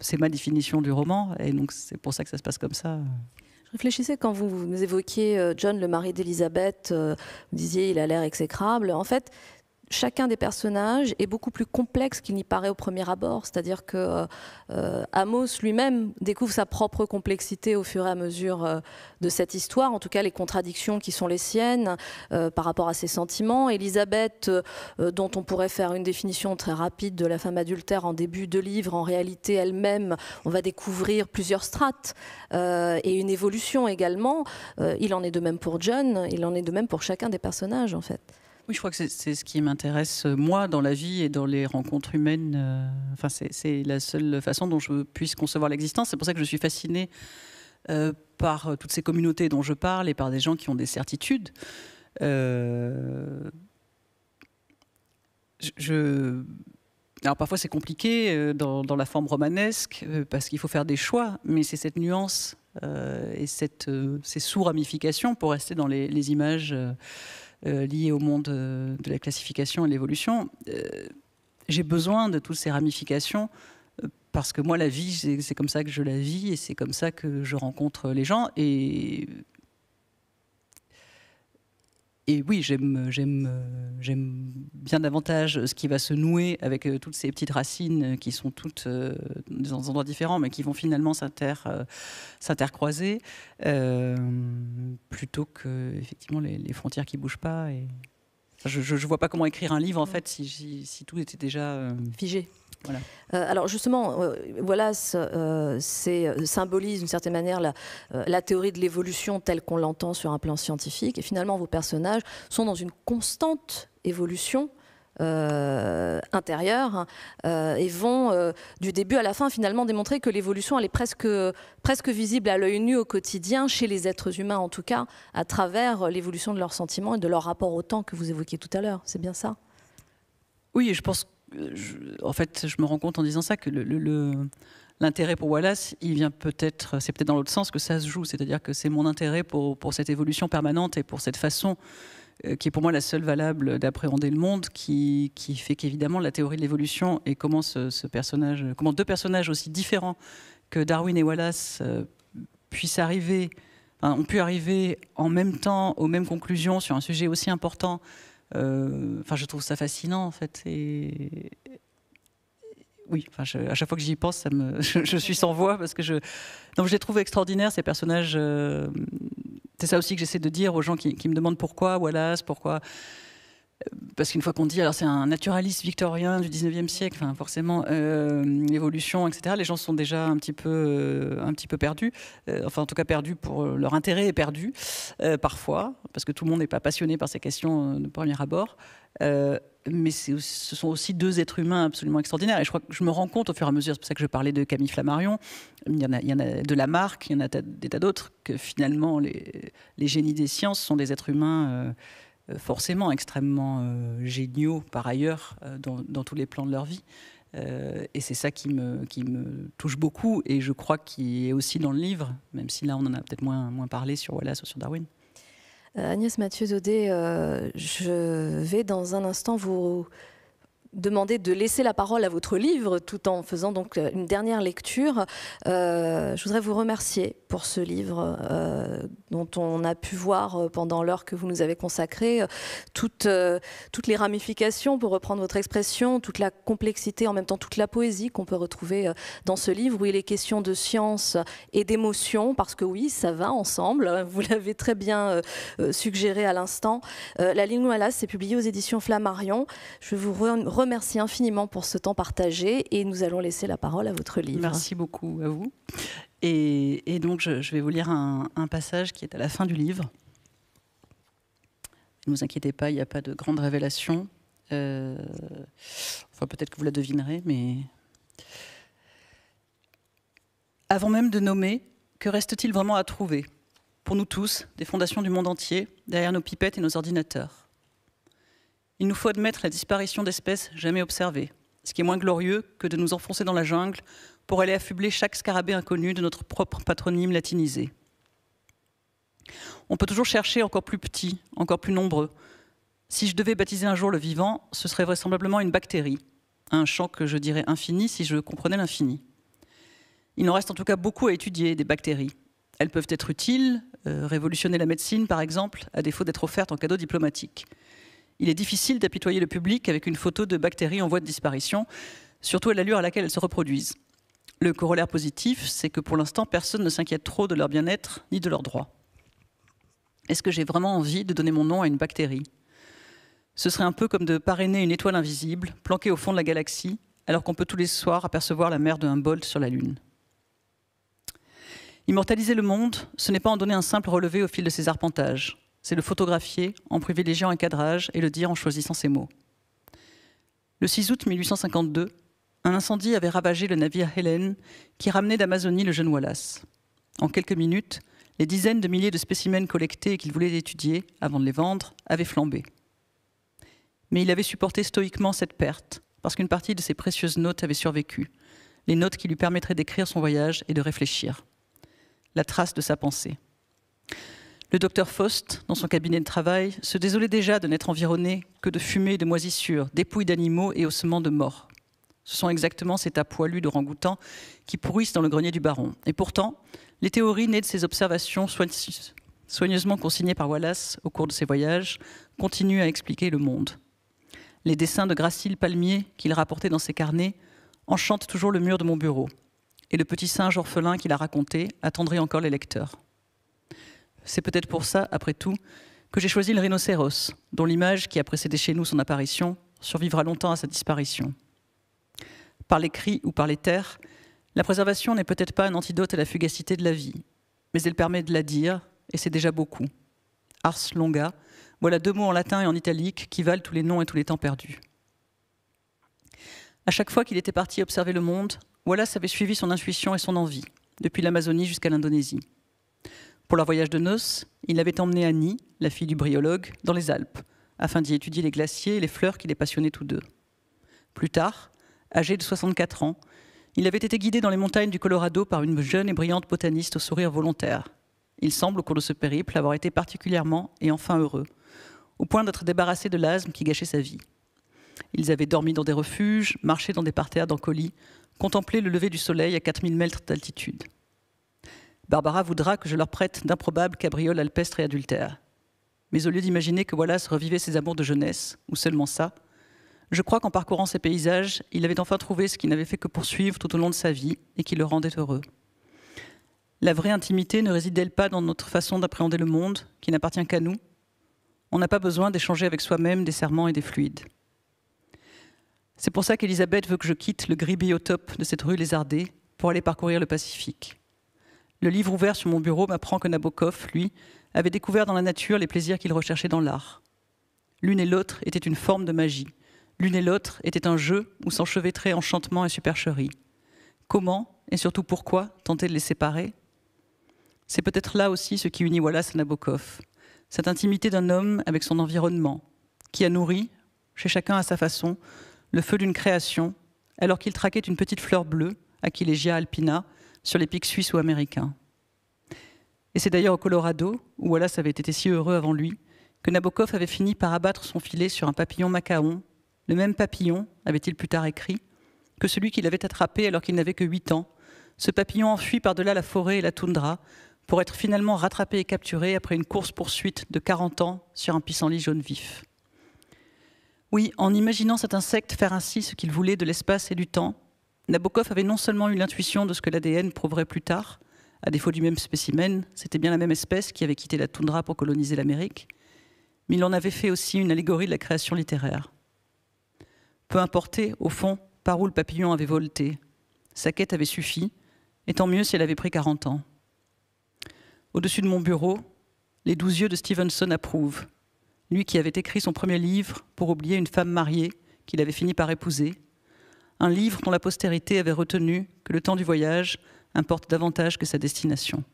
c'est ma définition du roman, et donc c'est pour ça que ça se passe comme ça. Je réfléchissais quand vous, nous évoquiez euh, John, le mari d'Elisabeth, euh, vous disiez il a l'air exécrable. En fait, chacun des personnages est beaucoup plus complexe qu'il n'y paraît au premier abord. C'est-à-dire que euh, Amos lui-même découvre sa propre complexité au fur et à mesure euh, de cette histoire, en tout cas les contradictions qui sont les siennes euh, par rapport à ses sentiments. Elisabeth, dont on pourrait faire une définition très rapide de la femme adultère en début de livre, en réalité elle-même, on va découvrir plusieurs strates et une évolution également. il en est de même pour John, il en est de même pour chacun des personnages en fait. Oui, je crois que c'est ce qui m'intéresse, euh, moi, dans la vie et dans les rencontres humaines. Euh, enfin, c'est la seule façon dont je puisse concevoir l'existence. C'est pour ça que je suis fascinée euh, par toutes ces communautés dont je parle et par des gens qui ont des certitudes. parfois c'est compliqué dans, la forme romanesque parce qu'il faut faire des choix, mais c'est cette nuance et cette, ces sous-ramifications pour rester dans les, les images euh, liées au monde euh, de la classification et l'évolution, euh, j'ai besoin de toutes ces ramifications parce que moi, la vie, c'est comme ça que je la vis et c'est comme ça que je rencontre les gens. Et et oui, j'aime, bien davantage ce qui va se nouer avec euh, toutes ces petites racines qui sont toutes euh, dans des endroits différents, mais qui vont finalement euh, s'intercroiser, plutôt que effectivement les, frontières qui bougent pas. Et... je ne vois pas comment écrire un livre en mm. fait si, tout était déjà figé. Euh, alors justement, euh, voilà euh, c'est symbolise d'une certaine manière la, théorie de l'évolution telle qu'on l'entend sur un plan scientifique. Et finalement, vos personnages sont dans une constante évolution intérieure hein, et vont du début à la fin finalement démontrer que l'évolution elle est presque, presque visible à l'œil nu au quotidien chez les êtres humains en tout cas à travers l'évolution de leurs sentiments et de leur rapport au temps que vous évoquiez tout à l'heure c'est bien ça oui je pense en fait, je me rends compte en disant ça que le, l'intérêt pour Wallace, il vient peut-être, c'est peut-être dans l'autre sens que ça se joue, c'est-à-dire que c'est mon intérêt pour, pour, cette évolution permanente et pour cette façon euh, qui est pour moi la seule valable d'appréhender le monde, qui, fait qu'évidemment la théorie de l'évolution et comment ce, personnage, comment deux personnages aussi différents que Darwin et Wallace euh, puissent arriver, ont pu arriver en même temps aux mêmes conclusions sur un sujet aussi important euh, enfin, je trouve ça fascinant, en fait. Et, oui, enfin, à chaque fois que j'y pense, ça me, je, suis sans voix parce que je, donc je les trouve extraordinaires ces personnages. Euh, c'est ça aussi que j'essaie de dire aux gens qui, qui me demandent pourquoi Wallace, pourquoi parce qu'une fois qu'on dit, alors c'est un naturaliste victorien du 19e siècle, enfin forcément euh, l'évolution, etc., les gens sont déjà un petit peu, euh, un petit peu perdus, euh, enfin en tout cas perdus pour leur intérêt est perdu parfois, parce que tout le monde n'est pas passionné par ces questions de premier abord. mais ce sont aussi deux êtres humains absolument extraordinaires. Et je crois que je me rends compte au fur et à mesure, c'est pour ça que je parlais de Camille Flammarion, il y en a, il y en a de marque, il y en a des tas d'autres, que finalement les, les, génies des sciences sont des êtres humains euh, forcément extrêmement euh, géniaux par ailleurs euh, dans, tous les plans de leur vie. et c'est ça qui me, qui me touche beaucoup et je crois qu'il est aussi dans le livre, même si là on en a peut-être moins, moins parlé sur Wallace ou sur Darwin. Agnès Mathieu Daudet, je vais dans un instant vous demander de laisser la parole à votre livre tout en faisant donc euh, une dernière lecture. Euh, je voudrais vous remercier pour ce livre euh, dont on a pu voir pendant l'heure que vous nous avez consacrée toutes, toutes les ramifications, pour reprendre votre expression, toute la complexité, en même temps toute la poésie qu'on peut retrouver dans ce livre où il est question de science et d'émotion, parce que oui, ça va ensemble, hein, vous l'avez très bien suggéré à l'instant. la ligne Wallace, c'est publiée aux éditions Flammarion. Je vous remercie Merci infiniment pour ce temps partagé et nous allons laisser la parole à votre livre. Merci beaucoup à vous. Et, donc, je, vais vous lire un, passage qui est à la fin du livre. Ne vous inquiétez pas, il n'y a pas de grande révélation. Euh, enfin, peut-être que vous la devinerez, mais. Avant même de nommer, que reste-t-il vraiment à trouver Pour nous tous, des fondations du monde entier, derrière nos pipettes et nos ordinateurs il nous faut admettre la disparition d'espèces jamais observées, ce qui est moins glorieux que de nous enfoncer dans la jungle pour aller affubler chaque scarabée inconnu de notre propre patronyme latinisé. On peut toujours chercher encore plus petits, encore plus nombreux. Si je devais baptiser un jour le vivant, ce serait vraisemblablement une bactérie, un champ que je dirais infini si je comprenais l'infini. Il en reste en tout cas beaucoup à étudier des bactéries. Elles peuvent être utiles, euh, révolutionner la médecine par exemple, à défaut d'être offertes en cadeau diplomatique il est difficile d'apitoyer le public avec une photo de bactéries en voie de disparition, surtout à l'allure à laquelle elles se reproduisent. Le corollaire positif, c'est que pour l'instant, personne ne s'inquiète trop de leur bien-être ni de leurs droits. Est-ce que j'ai vraiment envie de donner mon nom à une bactérie Ce serait un peu comme de parrainer une étoile invisible, planquée au fond de la galaxie, alors qu'on peut tous les soirs apercevoir la mer de Humboldt sur la Lune. Immortaliser le monde, ce n'est pas en donner un simple relevé au fil de ses arpentages c'est le photographier en privilégiant un cadrage et le dire en choisissant ses mots. Le 6 août 1852, un incendie avait ravagé le navire Helen qui ramenait d'Amazonie le jeune Wallace. En quelques minutes, les dizaines de milliers de spécimens collectés qu'il voulait étudier avant de les vendre avaient flambé. Mais il avait supporté stoïquement cette perte, parce qu'une partie de ses précieuses notes avait survécu, les notes qui lui permettraient d'écrire son voyage et de réfléchir. La trace de sa pensée. Le docteur Faust, dans son cabinet de travail, se désolait déjà de n'être environné que de fumée de moisissures, dépouilles d'animaux et ossements de morts. Ce sont exactement ces tas poilus rangoutants qui pourrissent dans le grenier du baron. Et pourtant, les théories nées de ces observations soigneusement consignées par Wallace au cours de ses voyages continuent à expliquer le monde. Les dessins de Gracile Palmier qu'il rapportait dans ses carnets enchantent toujours le mur de mon bureau. Et le petit singe orphelin qu'il a raconté attendrait encore les lecteurs. C'est peut-être pour ça, après tout, que j'ai choisi le rhinocéros, dont l'image qui a précédé chez nous son apparition survivra longtemps à sa disparition. Par les cris ou par les terres, la préservation n'est peut-être pas un antidote à la fugacité de la vie, mais elle permet de la dire, et c'est déjà beaucoup. Ars longa, voilà deux mots en latin et en italique qui valent tous les noms et tous les temps perdus. À chaque fois qu'il était parti observer le monde, Wallace avait suivi son intuition et son envie, depuis l'Amazonie jusqu'à l'Indonésie. Pour leur voyage de noces, il avait emmené Annie, la fille du briologue, dans les Alpes, afin d'y étudier les glaciers et les fleurs qui les passionnaient tous deux. Plus tard, âgé de 64 ans, il avait été guidé dans les montagnes du Colorado par une jeune et brillante botaniste au sourire volontaire. Il semble, au cours de ce périple, avoir été particulièrement et enfin heureux, au point d'être débarrassé de l'asthme qui gâchait sa vie. Ils avaient dormi dans des refuges, marché dans des parterres d'encolis, contemplé le lever du soleil à 4000 mètres d'altitude. Barbara voudra que je leur prête d'improbables cabrioles alpestres et adultères. Mais au lieu d'imaginer que Wallace revivait ses amours de jeunesse, ou seulement ça, je crois qu'en parcourant ces paysages, il avait enfin trouvé ce qu'il n'avait fait que poursuivre tout au long de sa vie et qui le rendait heureux. La vraie intimité ne réside-t-elle pas dans notre façon d'appréhender le monde, qui n'appartient qu'à nous On n'a pas besoin d'échanger avec soi-même des serments et des fluides. C'est pour ça qu'Elisabeth veut que je quitte le gris biotope de cette rue lézardée pour aller parcourir le Pacifique. Le livre ouvert sur mon bureau m'apprend que Nabokov, lui, avait découvert dans la nature les plaisirs qu'il recherchait dans l'art. L'une et l'autre étaient une forme de magie. L'une et l'autre étaient un jeu où s'enchevêtraient enchantement et supercherie. Comment, et surtout pourquoi, tenter de les séparer C'est peut-être là aussi ce qui unit Wallace à Nabokov. Cette intimité d'un homme avec son environnement, qui a nourri, chez chacun à sa façon, le feu d'une création, alors qu'il traquait une petite fleur bleue, Aquilegia alpina, sur les pics suisses ou américains. Et c'est d'ailleurs au Colorado, où Wallace avait été si heureux avant lui, que Nabokov avait fini par abattre son filet sur un papillon macaon. Le même papillon, avait-il plus tard écrit, que celui qu'il avait attrapé alors qu'il n'avait que 8 ans. Ce papillon enfui par-delà la forêt et la toundra pour être finalement rattrapé et capturé après une course-poursuite de 40 ans sur un pissenlit jaune vif. Oui, en imaginant cet insecte faire ainsi ce qu'il voulait de l'espace et du temps, Nabokov avait non seulement eu l'intuition de ce que l'ADN prouverait plus tard, à défaut du même spécimen, c'était bien la même espèce qui avait quitté la toundra pour coloniser l'Amérique, mais il en avait fait aussi une allégorie de la création littéraire. Peu importait, au fond, par où le papillon avait volté, sa quête avait suffi, et tant mieux si elle avait pris 40 ans. Au-dessus de mon bureau, les douze yeux de Stevenson approuvent, lui qui avait écrit son premier livre pour oublier une femme mariée qu'il avait fini par épouser, un livre dont la postérité avait retenu que le temps du voyage importe davantage que sa destination.